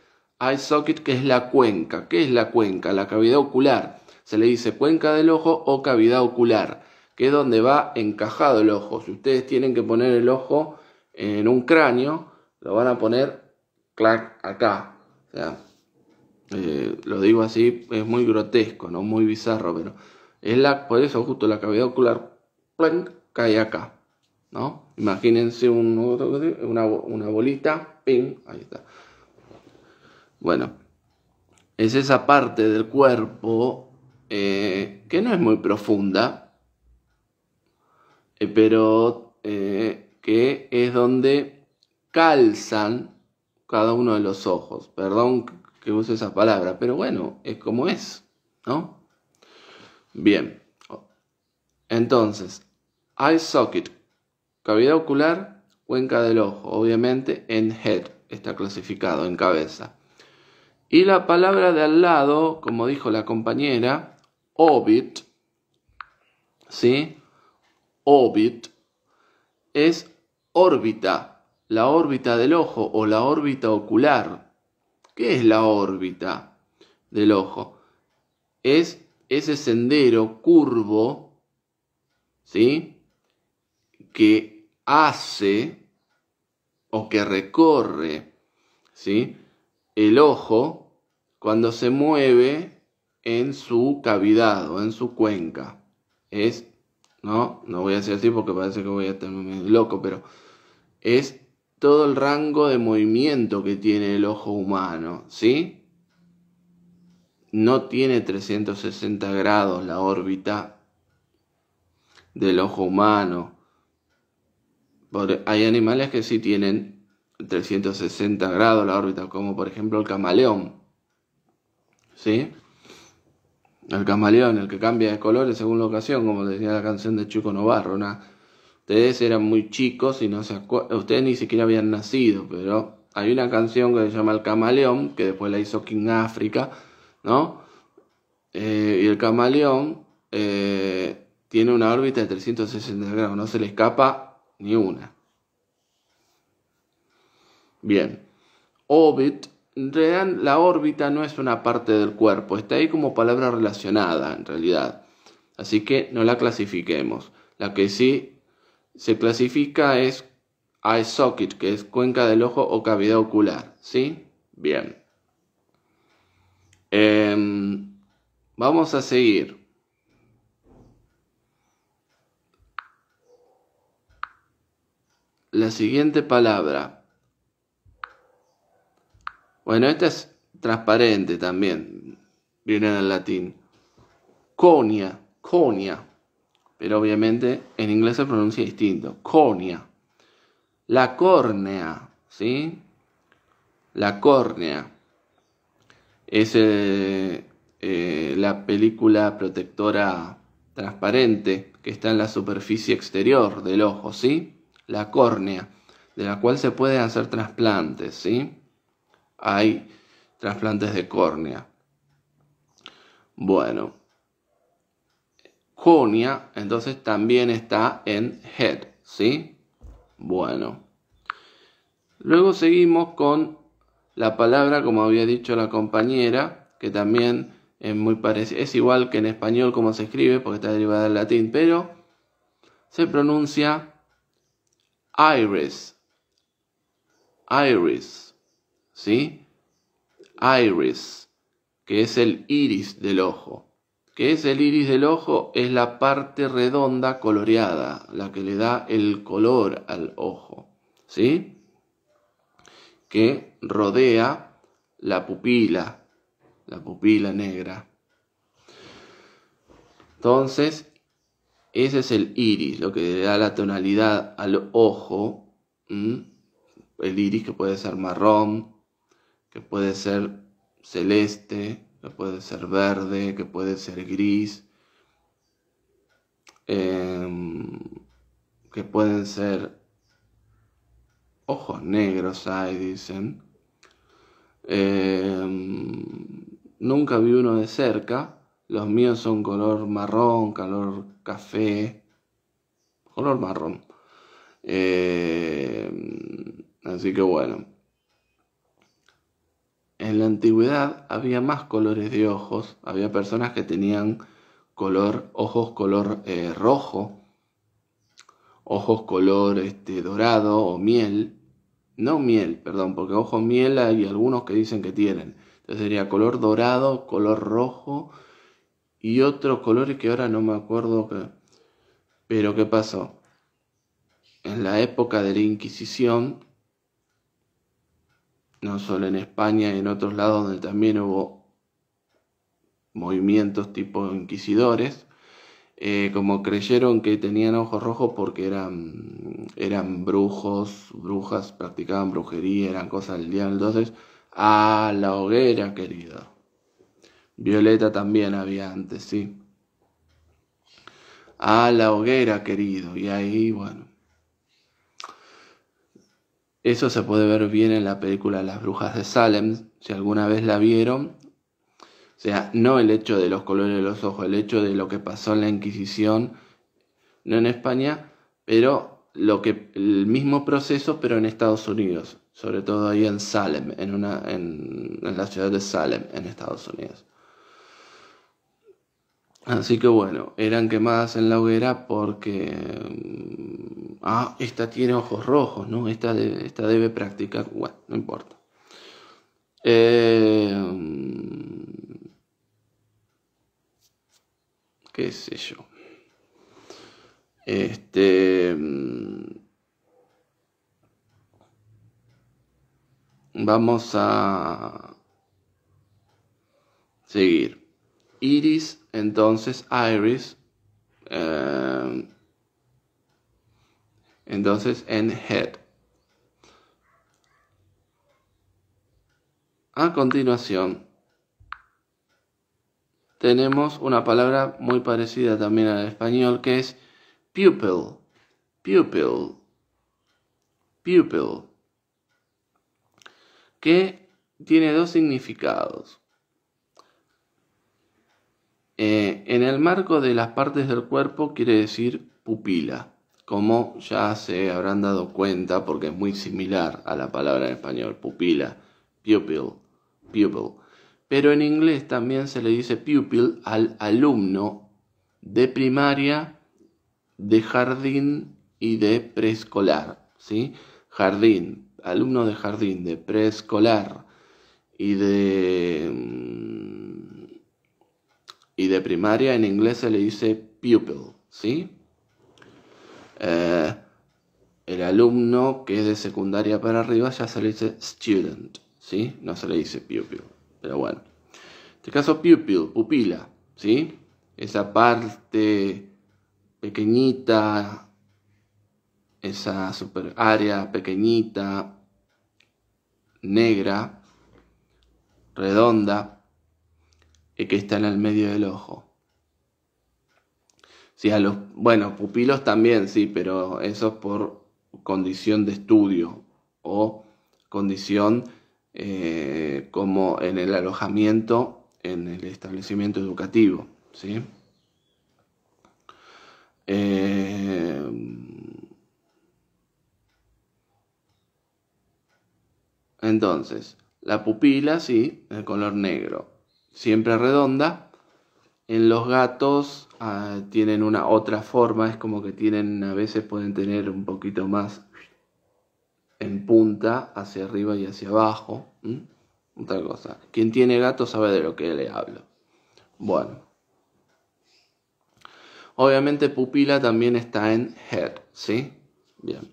socket, que es la cuenca. que es la cuenca? La cavidad ocular. Se le dice cuenca del ojo o cavidad ocular, que es donde va encajado el ojo. Si ustedes tienen que poner el ojo en un cráneo, lo van a poner clac, acá. O sea, eh, lo digo así, es muy grotesco, no muy bizarro, pero es la, por eso justo la cavidad ocular cae acá. ¿no? Imagínense una, una bolita, ping, ahí está. Bueno, es esa parte del cuerpo eh, que no es muy profunda, eh, pero eh, que es donde calzan cada uno de los ojos. Perdón que use esa palabra, pero bueno, es como es, ¿no? Bien, entonces, eye socket, cavidad ocular, cuenca del ojo, obviamente en head está clasificado en cabeza. Y la palabra de al lado, como dijo la compañera, obit, ¿sí? Obit es órbita, la órbita del ojo o la órbita ocular. ¿Qué es la órbita del ojo? Es ese sendero curvo, ¿sí? Que hace o que recorre, ¿sí? el ojo cuando se mueve en su cavidad o en su cuenca. Es, no, no voy a decir así porque parece que voy a estar loco, pero es todo el rango de movimiento que tiene el ojo humano, ¿sí? No tiene 360 grados la órbita del ojo humano. Hay animales que sí tienen 360 grados la órbita, como por ejemplo el camaleón. ¿Sí? El camaleón, el que cambia de colores según la ocasión, como decía la canción de Chico Novarro. Ustedes eran muy chicos y no se acuerdan, ustedes ni siquiera habían nacido, pero hay una canción que se llama El camaleón, que después la hizo King África, ¿no? Eh, y el camaleón eh, tiene una órbita de 360 grados, no se le escapa ni una. Bien. Orbit, en realidad la órbita no es una parte del cuerpo, está ahí como palabra relacionada en realidad. Así que no la clasifiquemos. La que sí se clasifica es eye socket, que es cuenca del ojo o cavidad ocular. ¿Sí? Bien. Em, vamos a seguir. La siguiente palabra, bueno, esta es transparente también, viene del latín. Conia, conia. Pero obviamente en inglés se pronuncia distinto. Conia. La córnea, ¿sí? La córnea. Es eh, eh, la película protectora transparente que está en la superficie exterior del ojo, ¿sí? La córnea, de la cual se pueden hacer trasplantes, ¿sí? hay trasplantes de córnea. Bueno, córnea entonces también está en head, ¿sí? Bueno. Luego seguimos con la palabra, como había dicho la compañera, que también es muy parecida es igual que en español como se escribe, porque está derivada del latín, pero se pronuncia iris. Iris. ¿sí? Iris, que es el iris del ojo. que es el iris del ojo? Es la parte redonda coloreada, la que le da el color al ojo, ¿sí? Que rodea la pupila, la pupila negra. Entonces, ese es el iris, lo que le da la tonalidad al ojo. El iris que puede ser marrón, que puede ser celeste, que puede ser verde, que puede ser gris, em, que pueden ser ojos negros, ahí dicen. Em, nunca vi uno de cerca, los míos son color marrón, color café, color marrón. Em, así que bueno en la antigüedad había más colores de ojos, había personas que tenían color, ojos color eh, rojo, ojos color este, dorado o miel, no miel, perdón, porque ojos miel hay algunos que dicen que tienen. Entonces sería color dorado, color rojo y otros colores que ahora no me acuerdo. Que... Pero ¿qué pasó? En la época de la Inquisición no solo en España, en otros lados donde también hubo movimientos tipo inquisidores, eh, como creyeron que tenían ojos rojos porque eran, eran brujos, brujas, practicaban brujería, eran cosas del diablo. Entonces, a la hoguera, querido. Violeta también había antes, sí. A la hoguera, querido. Y ahí, bueno, eso se puede ver bien en la película Las Brujas de Salem, si alguna vez la vieron. O sea, no el hecho de los colores de los ojos, el hecho de lo que pasó en la Inquisición, no en España, pero lo que, el mismo proceso, pero en Estados Unidos, sobre todo ahí en Salem, en, una, en, en la ciudad de Salem, en Estados Unidos. Así que bueno, eran quemadas en la hoguera porque, mm, ah, esta tiene ojos rojos, ¿no? Esta, de, esta debe practicar, bueno, no importa. Eh, qué sé yo. Este... Mm, vamos a seguir. Iris, entonces Iris, em, entonces en head. A continuación, tenemos una palabra muy parecida también al español que es pupil, pupil, pupil, que tiene dos significados. Eh, en el marco de las partes del cuerpo quiere decir pupila, como ya se habrán dado cuenta porque es muy similar a la palabra en español, pupila, pupil, pupil. Pero en inglés también se le dice pupil al alumno de primaria, de jardín y de preescolar, ¿sí? Jardín, alumno de jardín, de preescolar y de mm, y de primaria en inglés se le dice pupil, ¿sí? Eh, el alumno que es de secundaria para arriba ya se le dice student, ¿sí? No se le dice pupil, pero bueno. En este caso pupil, pupila, ¿sí? Esa parte pequeñita, esa super área pequeñita, negra, redonda, y que están al medio del ojo. Sí, a los, bueno, pupilos también, sí, pero eso es por condición de estudio o condición eh, como en el alojamiento, en el establecimiento educativo, ¿sí? Eh, entonces, la pupila, sí, de color negro siempre redonda. En los gatos ah, tienen una otra forma, es como que tienen, a veces pueden tener un poquito más en punta, hacia arriba y hacia abajo. Otra cosa. Quien tiene gato sabe de lo que le hablo. Bueno. Obviamente pupila también está en head, ¿sí? Bien.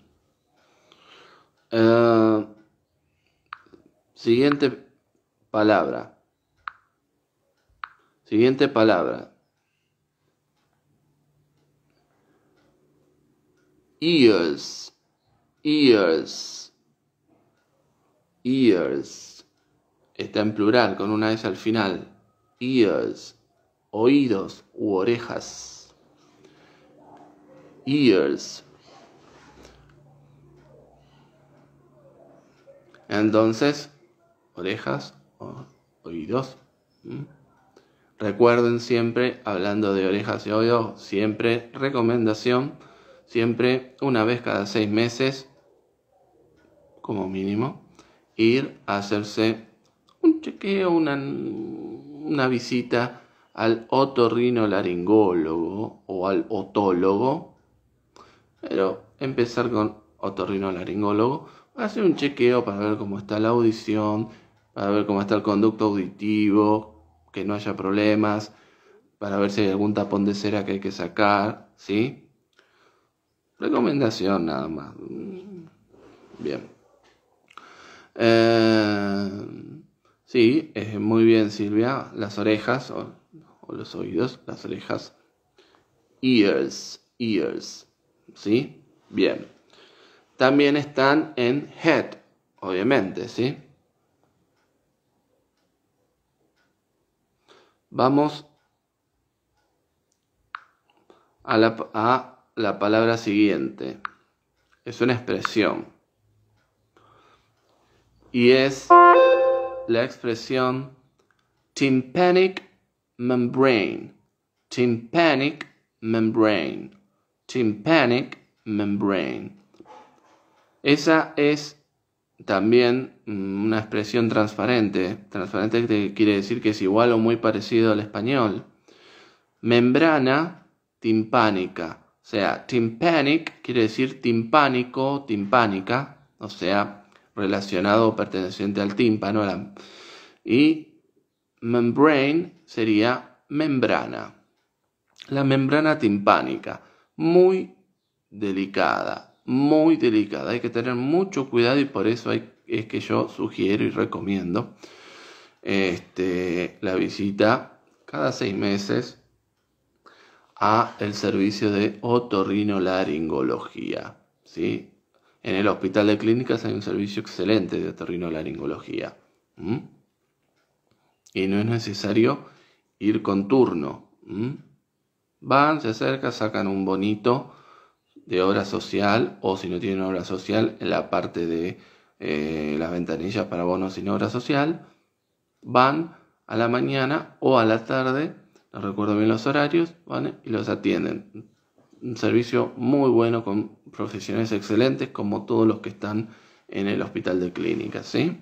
Eh, siguiente palabra. Siguiente palabra. Ears, ears, ears. Está en plural con una S al final. Ears, oídos u orejas. Ears. Entonces, orejas o oídos. Recuerden siempre, hablando de orejas y oídos, siempre recomendación, siempre una vez cada seis meses, como mínimo, ir a hacerse un chequeo, una, visita al otorrinolaringólogo o al otólogo, pero empezar con otorrinolaringólogo, hacer un chequeo para ver cómo está la audición, para ver cómo está el conducto auditivo, que no haya problemas, para ver si hay algún tapón de cera que hay que sacar, ¿sí? Recomendación nada más. Bien. Eh, sí, muy bien Silvia, las orejas o, los oídos, las orejas. Ears, ears, ¿sí? Bien. También están en head, obviamente, ¿sí? Vamos a la, palabra siguiente. Es una expresión. Y es la expresión tympanic membrane. Tympanic membrane. Tympanic membrane. Esa es también mm, una expresión transparente. Transparente quiere decir que es igual o muy parecido al español. Membrana timpánica. O sea, timpanic quiere decir timpánico, timpánica, o sea, relacionado o perteneciente al tímpano. Y membrane sería membrana. La membrana timpánica, muy delicada, muy delicada, hay que tener mucho cuidado y por eso es que yo sugiero y recomiendo este, la visita cada seis meses a el servicio de otorrinolaringología. ¿sí? En el hospital de clínicas hay un servicio excelente de otorrinolaringología. Y no es necesario ir con turno. Van, se acercan, sacan un bonito de obra social o si no tienen obra social en la parte de eh, las ventanillas para bonos sin obra social van a la mañana o a la tarde no recuerdo bien los horarios van y los atienden un servicio muy bueno con profesionales excelentes como todos los que están en el hospital de clínicas ¿sí?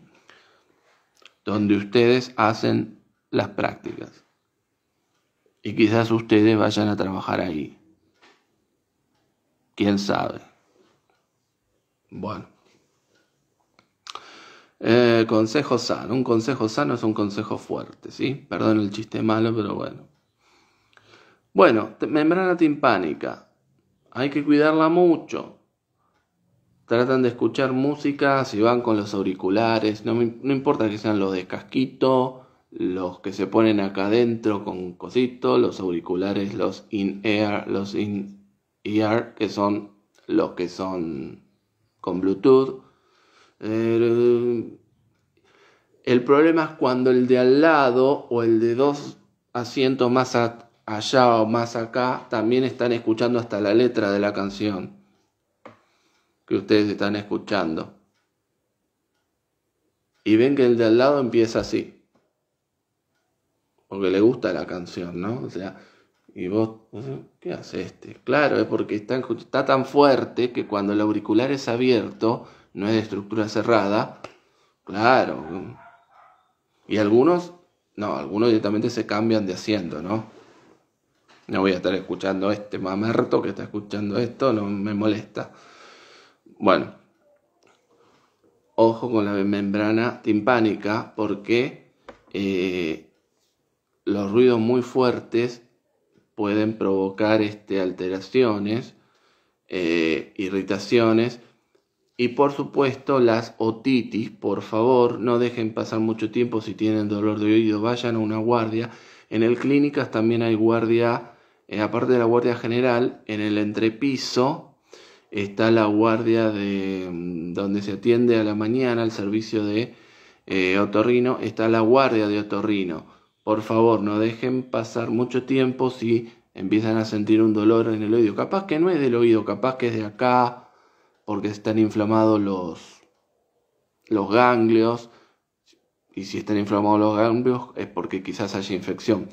donde ustedes hacen las prácticas y quizás ustedes vayan a trabajar ahí ¿Quién sabe? Bueno. Eh, consejo sano. Un consejo sano es un consejo fuerte, ¿sí? Perdón el chiste malo, pero bueno. Bueno, membrana timpánica. Hay que cuidarla mucho. Tratan de escuchar música si van con los auriculares. No, no importa que sean los de casquito, los que se ponen acá adentro con cosito, los auriculares, los in-air, los in y e ar que son los que son con Bluetooth. Er, el problema es cuando el de al lado o el de dos asientos más allá o más acá también están escuchando hasta la letra de la canción que ustedes están escuchando. Y ven que el de al lado empieza así. Porque le gusta la canción, ¿no? O sea, y vos, ¿qué hace este? Claro, es porque está, tan fuerte que cuando el auricular es abierto, no es de estructura cerrada, claro. Y algunos, no, algunos directamente se cambian de asiento, ¿no? No voy a estar escuchando este mamerto que está escuchando esto, no me molesta. Bueno, ojo con la membrana timpánica porque eh, los ruidos muy fuertes pueden provocar este, alteraciones, eh, irritaciones. Y por supuesto las otitis, por favor, no dejen pasar mucho tiempo si tienen dolor de oído, vayan a una guardia. En el clínicas también hay guardia, eh, aparte de la guardia general, en el entrepiso está la guardia de mm, donde se atiende a la mañana el servicio de eh, otorrino, está la guardia de otorrino por favor, no dejen pasar mucho tiempo si empiezan a sentir un dolor en el oído. Capaz que no es del oído, capaz que es de acá, porque están inflamados los, los ganglios. Y si están inflamados los ganglios es porque quizás haya infección.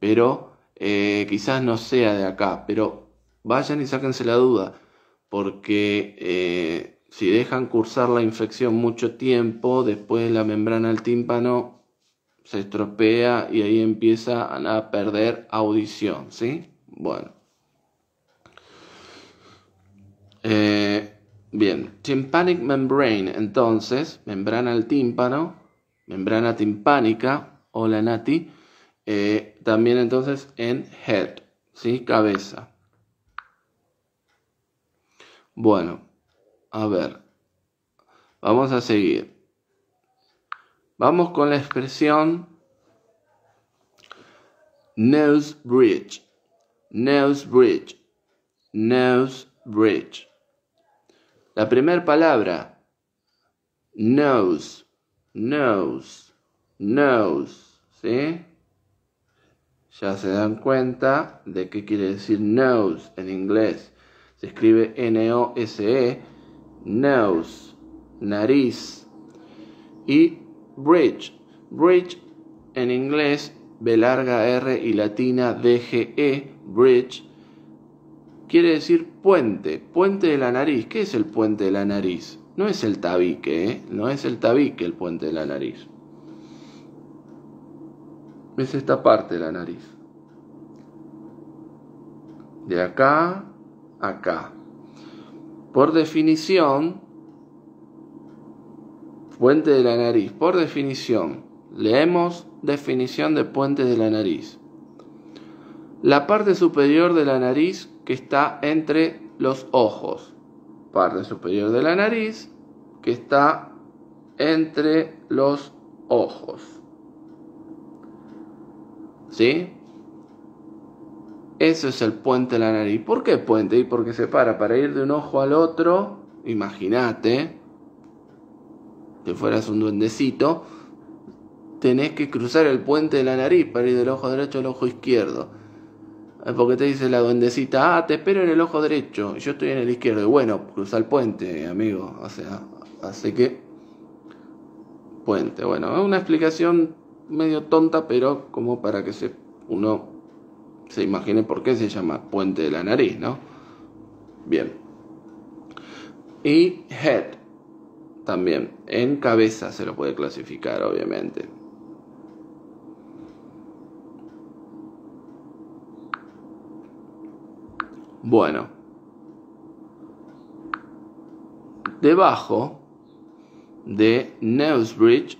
Pero eh, quizás no sea de acá. Pero vayan y sáquense la duda, porque eh, si dejan cursar la infección mucho tiempo, después la membrana del tímpano se estropea y ahí empieza a perder audición, ¿sí? Bueno. Eh, bien, tympanic membrane, entonces, membrana al tímpano, membrana timpánica, hola Nati, eh, también entonces en head, ¿sí? Cabeza. Bueno, a ver, vamos a seguir. Vamos con la expresión nose bridge, nose bridge, nose bridge. La primera palabra, nose, nose, nose, ¿sí? Ya se dan cuenta de qué quiere decir nose en inglés. Se escribe N-O-S-E, nose, nariz. Y Bridge. Bridge en inglés, B larga R y latina DGE, bridge, quiere decir puente, puente de la nariz. ¿Qué es el puente de la nariz? No es el tabique, ¿eh? no es el tabique el puente de la nariz. Es esta parte de la nariz. De acá a acá. Por definición, Puente de la nariz. Por definición, leemos definición de puente de la nariz. La parte superior de la nariz que está entre los ojos. Parte superior de la nariz que está entre los ojos. ¿Sí? Eso es el puente de la nariz. ¿Por qué puente? Y porque se para para ir de un ojo al otro. Imagínate que fueras un duendecito, tenés que cruzar el puente de la nariz para ir del ojo derecho al ojo izquierdo. Porque te dice la duendecita, ah, te espero en el ojo derecho, yo estoy en el izquierdo. Y bueno, cruza el puente, amigo. O sea, hace que. Puente. Bueno, es una explicación medio tonta, pero como para que se, uno se imagine por qué se llama puente de la nariz, ¿no? Bien. Y head también en cabeza se lo puede clasificar, obviamente. Bueno, debajo de Neusbridge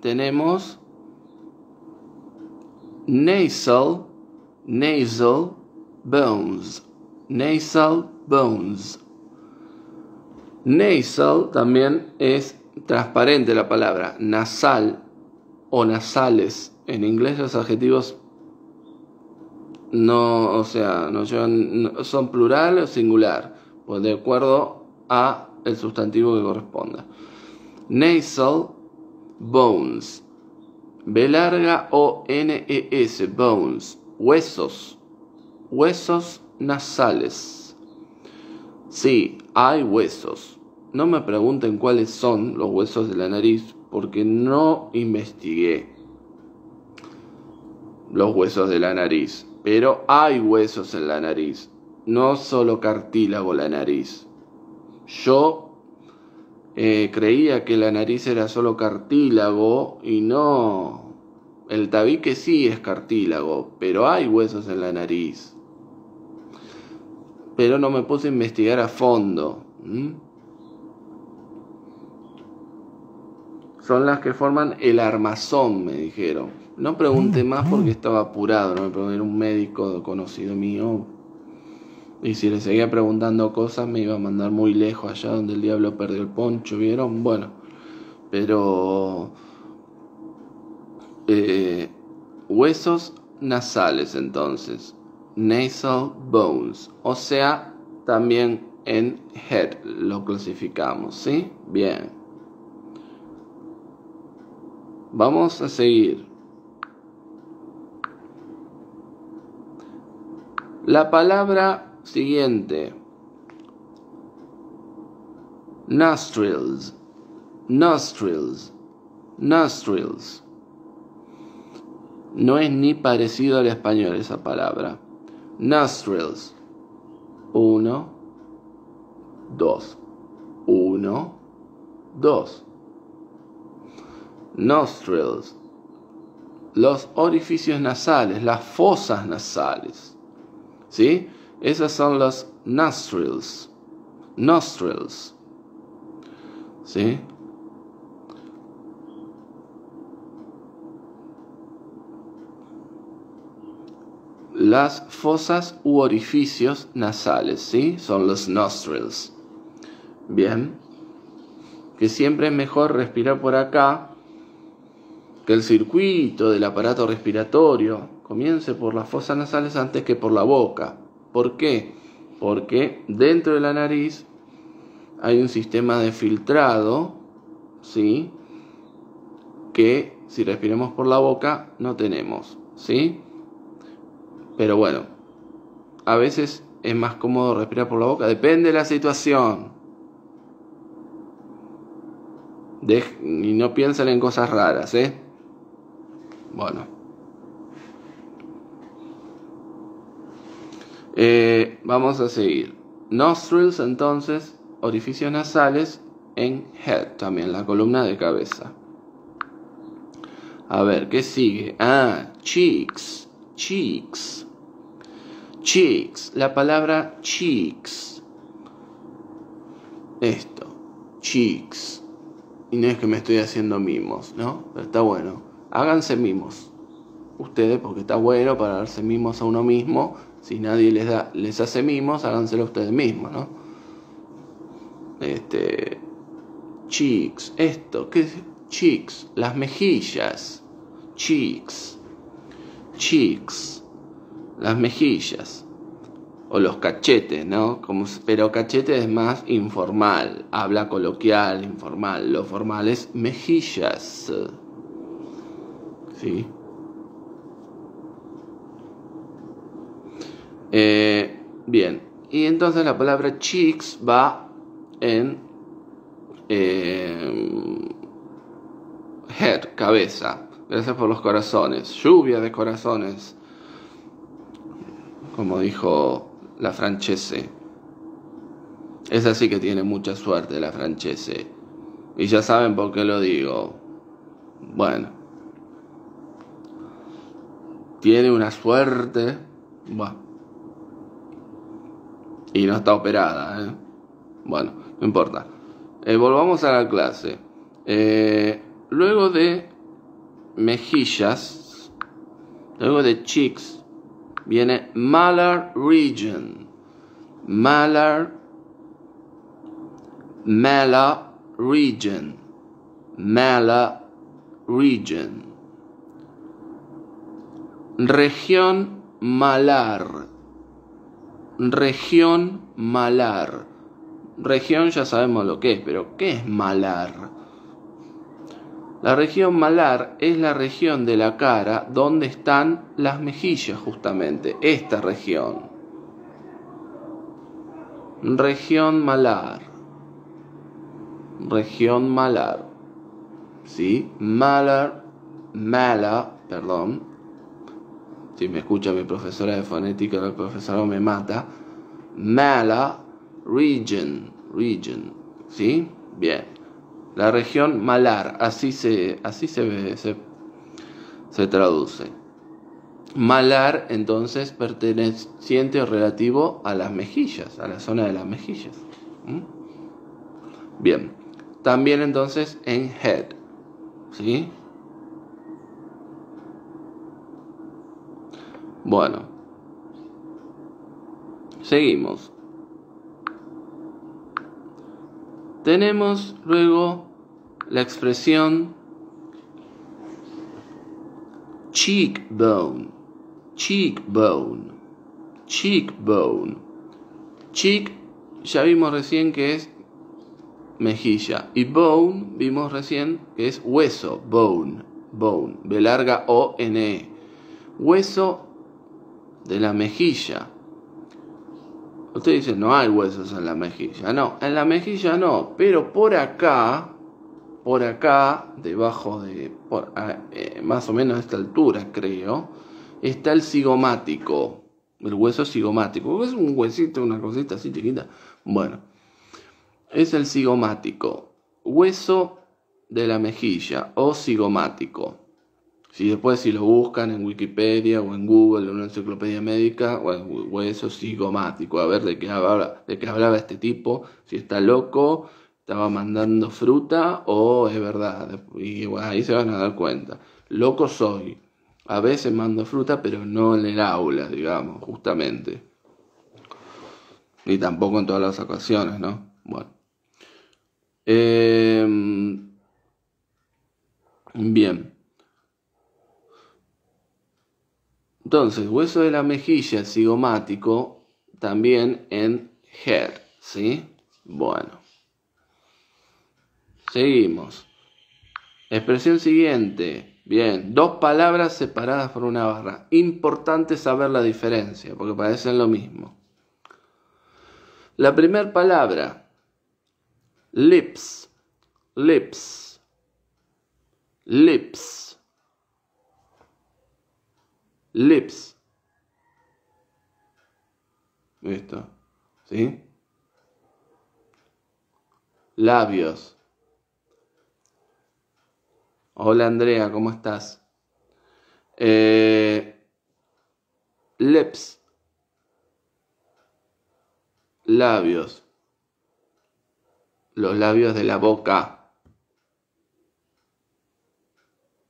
tenemos nasal, nasal bones, nasal bones. Nasal también es transparente la palabra. Nasal o nasales. En inglés los adjetivos no, o sea, no son plural o singular, pues de acuerdo a el sustantivo que corresponda. Nasal bones. B larga o N E S bones, huesos. Huesos nasales. Sí, hay huesos. No me pregunten cuáles son los huesos de la nariz porque no investigué los huesos de la nariz. Pero hay huesos en la nariz, no solo cartílago la nariz. Yo eh, creía que la nariz era solo cartílago y no... El tabique sí es cartílago, pero hay huesos en la nariz. Pero no me puse a investigar a fondo. son las que forman el armazón, me dijeron. No pregunté mm, más mm. porque estaba apurado, no me pregunté, un médico conocido mío. Y si le seguía preguntando cosas me iba a mandar muy lejos allá donde el diablo perdió el poncho, ¿vieron? Bueno, pero... Eh, huesos nasales entonces, nasal bones, o sea, también en head lo clasificamos, ¿sí? Bien. Vamos a seguir. La palabra siguiente. Nostrils, nostrils, nostrils. No es ni parecido al español esa palabra. Nostrils. Uno, dos. Uno, dos nostrils, los orificios nasales, las fosas nasales. ¿Sí? Esas son los nostrils. Nostrils. ¿Sí? Las fosas u orificios nasales, ¿sí? Son los nostrils. Bien. Que siempre es mejor respirar por acá que el circuito del aparato respiratorio comience por las fosas nasales antes que por la boca. ¿Por qué? Porque dentro de la nariz hay un sistema de filtrado, ¿sí? Que si respiramos por la boca no tenemos, ¿sí? Pero bueno, a veces es más cómodo respirar por la boca, depende de la situación. y no piensen en cosas raras, ¿eh? Bueno. Eh, vamos a seguir. Nostrils, entonces, orificios nasales en head, también la columna de cabeza. A ver, ¿qué sigue? Ah, cheeks, cheeks. Cheeks, la palabra cheeks. Esto, cheeks. Y no es que me estoy haciendo mimos, ¿no? Pero está bueno háganse mimos. Ustedes, porque está bueno para darse mimos a uno mismo. Si nadie les, da, les hace mimos, háganselo ustedes mismos, ¿no? Este. Cheeks, esto, ¿qué es? Cheeks, las mejillas. Cheeks. Cheeks. Las mejillas. O los cachetes, ¿no? Como, pero cachete es más informal, habla coloquial, informal. Lo formal es mejillas. Sí. Eh, bien, y entonces la palabra chicks va en eh, head, cabeza. Gracias por los corazones, lluvia de corazones, como dijo la francese. Es así que tiene mucha suerte la francese. Y ya saben por qué lo digo. Bueno tiene una suerte. Y no está operada, ¿eh? Bueno, no importa. Eh, volvamos a la clase. Eh, luego de mejillas, luego de cheeks, viene malar region. Malar, mala region. Mala region. Región Malar. Región Malar. Región ya sabemos lo que es, pero ¿qué es Malar? La región malar es la región de la cara donde están las mejillas justamente, esta región. Región malar. Región malar. ¿Sí? Malar, mala, perdón, si me escucha mi profesora de fonética, el profesor me mata, Mala region, region, ¿sí? Bien. La región Malar, así se, así se, se, se traduce. Malar, entonces, perteneciente o relativo a las mejillas, a la zona de las mejillas. Bien. También, entonces, en head, ¿sí? Bueno, seguimos. Tenemos luego la expresión cheekbone, cheekbone, cheekbone. Cheek ya vimos recién que es mejilla y bone vimos recién que es hueso, bone, bone, de larga O N E. Hueso de la mejilla. Usted dice, no hay huesos en la mejilla. No, en la mejilla no, pero por acá, por acá, debajo de, por, eh, más o menos a esta altura creo, está el cigomático, el hueso cigomático. Es un huesito, una cosita así chiquita. Bueno, es el cigomático, hueso de la mejilla o cigomático. Si después si lo buscan en Wikipedia o en Google, o en una enciclopedia médica, O eso sí, gomático. a ver de qué, hablaba, de qué hablaba este tipo, si está loco, estaba mandando fruta o es verdad. Y ahí se van a dar cuenta. Loco soy. A veces mando fruta, pero no en el aula, digamos, justamente. Y tampoco en todas las ocasiones, ¿no? Bueno. Em, bien. Entonces, hueso de la mejilla cigomático también en head, ¿sí? Bueno. Seguimos. Expresión siguiente. Bien, dos palabras separadas por una barra. Importante saber la diferencia, porque parecen lo mismo. La primera palabra, lips, lips, lips lips. Esto, ¿sí? Labios. Hola Andrea, ¿cómo estás? Eh, lips. Labios. Los labios de la boca.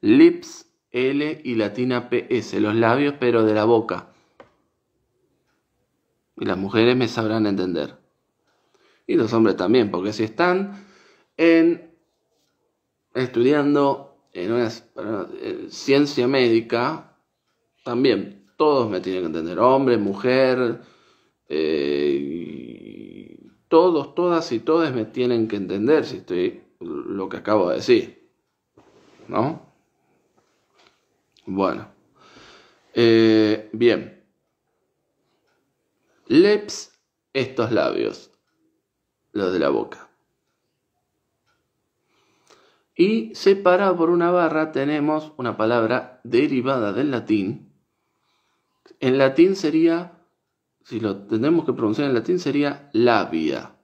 Lips L y latina PS, los labios pero de la boca. Y las mujeres me sabrán entender. Y los hombres también, porque si están en, estudiando en una ciencia médica, también todos me tienen que entender, hombre, mujer, eh, todos, todas y todos me tienen que entender si estoy lo que acabo de decir. ¿No? Bueno. Eh, bien. Lips, estos labios. Los de la boca. Y separado por una barra tenemos una palabra derivada del latín. En latín sería, si lo tenemos que pronunciar en latín, sería labia.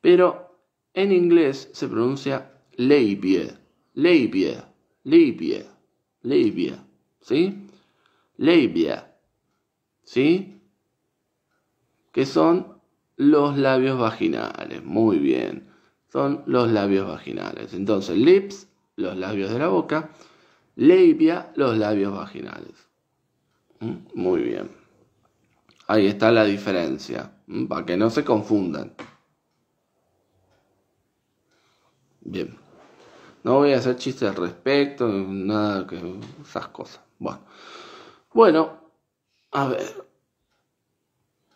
Pero en inglés se pronuncia labia, labia, labia labia, ¿sí? Leibia, ¿sí? Que son los labios vaginales, muy bien, son los labios vaginales. Entonces, lips, los labios de la boca, labia, los labios vaginales. ¿Mm? Muy bien. Ahí está la diferencia, para que no se confundan. Bien. No voy a hacer chistes al respecto, nada que esas cosas. Bueno, bueno, a ver.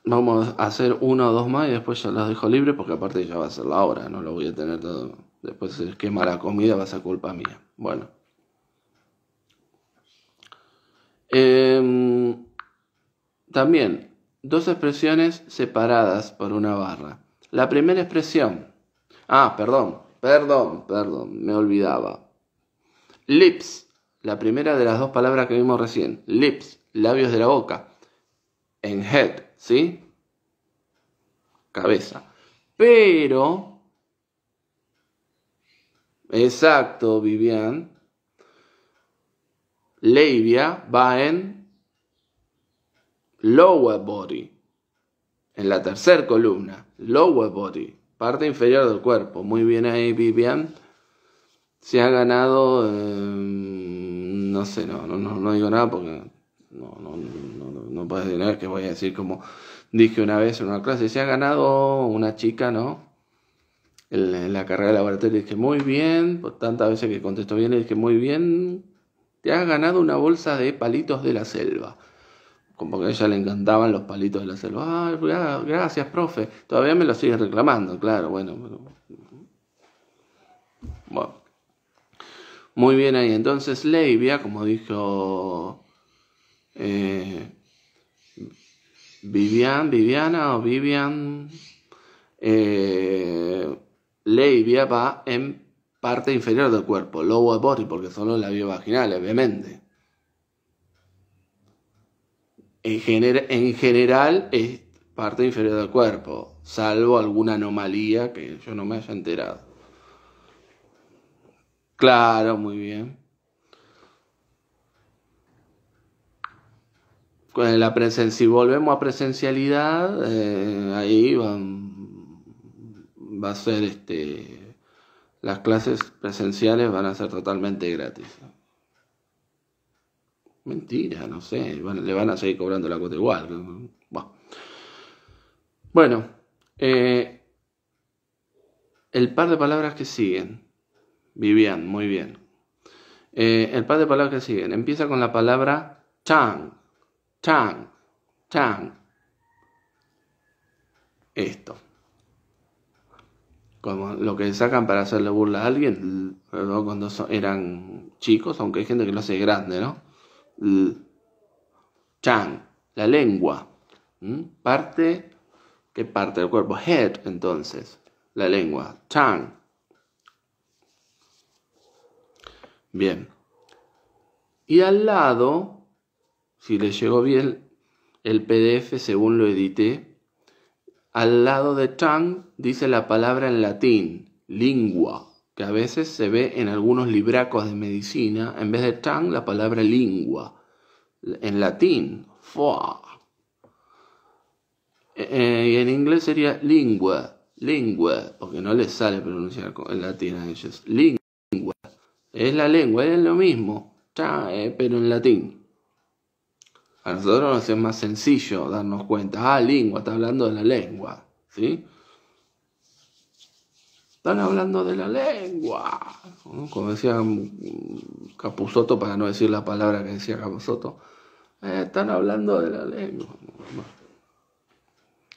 Vamos a hacer uno o dos más y después ya los dejo libre porque aparte ya va a ser la hora, no lo voy a tener todo. Después se quema la comida, va a ser culpa mía. Bueno. Em, también, dos expresiones separadas por una barra. La primera expresión. Ah, perdón. Perdón, perdón, me olvidaba. Lips, la primera de las dos palabras que vimos recién. Lips, labios de la boca. En head, ¿sí? Cabeza. Pero... Exacto, Vivian. Labia va en lower body. En la tercera columna, lower body parte inferior del cuerpo. Muy bien ahí, Vivian. Se ha ganado, em, no sé, no, no, no, digo nada porque no, no, no, puedes decir que voy a decir como dije una vez en una clase. Se ha ganado una chica, ¿no? En, la carrera de laboratorio dije muy bien, por tantas veces que contestó bien, es dije muy bien, te has ganado una bolsa de palitos de la selva porque a ella le encantaban los palitos de la selva. gracias, profe. Todavía me lo sigue reclamando, claro, bueno. Muy bien ahí. Entonces, Leivia, como dijo eh, Vivian, Viviana o Vivian, eh, va en parte inferior del cuerpo, lower body, porque solo la labios vaginales, obviamente en, general es parte inferior del cuerpo, salvo alguna anomalía que yo no me haya enterado. Claro, muy bien. Con la presencia, si volvemos a presencialidad, eh, ahí van, va a ser este, las clases presenciales van a ser totalmente gratis. Mentira, no sé, le van a seguir cobrando la cuota igual. Bueno, eh, el par de palabras que siguen. Vivian, muy bien. Eh, el par de palabras que siguen empieza con la palabra chang, chang, chang. Esto. Como lo que sacan para hacerle burla a alguien, cuando eran chicos, aunque hay gente que lo hace grande, ¿no? Chang, la lengua. Parte, ¿qué parte del cuerpo? Head, entonces, la lengua. Chang. Bien. Y al lado, si les llegó bien el PDF según lo edité, al lado de Chang dice la palabra en latín, lingua que a veces se ve en algunos libracos de medicina, en vez de tan la palabra lingua, en latín, foa. Eh, y en inglés sería lingua, lingua, porque no les sale pronunciar en latín a ellos. Lingua, es la lengua, es lo mismo, eh, pero en latín. A nosotros nos es más sencillo darnos cuenta, ah, lingua, está hablando de la lengua, ¿sí? Están hablando de la lengua. Como decía mm, Capuzoto, para no decir la palabra que decía Capuzoto. Eh, están hablando de la lengua.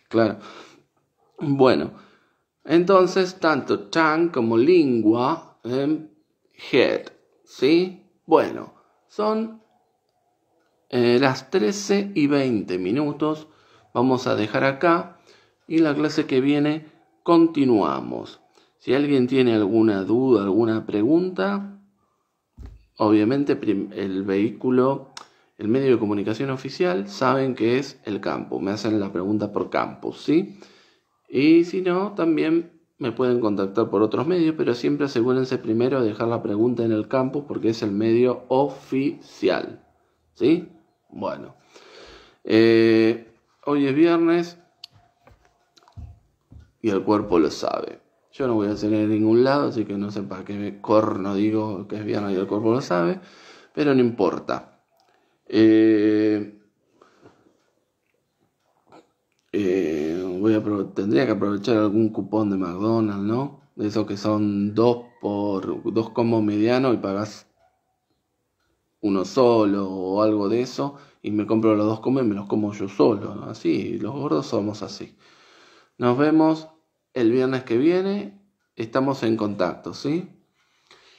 Claro. Bueno, entonces tanto tongue como lengua, em, head, ¿sí? Bueno, son eh, las 13 y 20 minutos. Vamos a dejar acá y la clase que viene continuamos. Si alguien tiene alguna duda, alguna pregunta, obviamente el vehículo, el medio de comunicación oficial, saben que es el campo. Me hacen la pregunta por campus, ¿sí? Y si no, también me pueden contactar por otros medios, pero siempre asegúrense primero de dejar la pregunta en el campus porque es el medio oficial, ¿sí? Bueno, eh, hoy es viernes y el cuerpo lo sabe. Yo no voy a hacer en ningún lado, así que no sé para qué corno digo que es bien y el cuerpo lo sabe, pero no importa. Eh, eh, voy tendría que aprovechar algún cupón de McDonald's, ¿no? De esos que son dos por dos como mediano y pagas uno solo o algo de eso y me compro los dos combos y me los como yo solo, ¿no? Así, los gordos somos así. Nos vemos el viernes que viene estamos en contacto, ¿sí?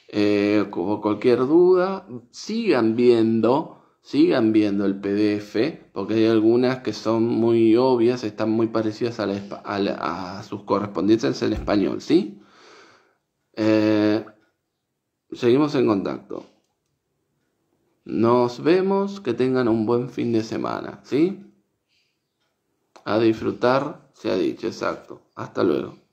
Eh, como cualquier duda, sigan viendo, sigan viendo el PDF, porque hay algunas que son muy obvias, están muy parecidas a, sus correspondientes en español, ¿sí? Eh, seguimos en contacto. Nos vemos, que tengan un buen fin de semana, ¿sí? A disfrutar, se ha dicho, exacto. Hasta luego.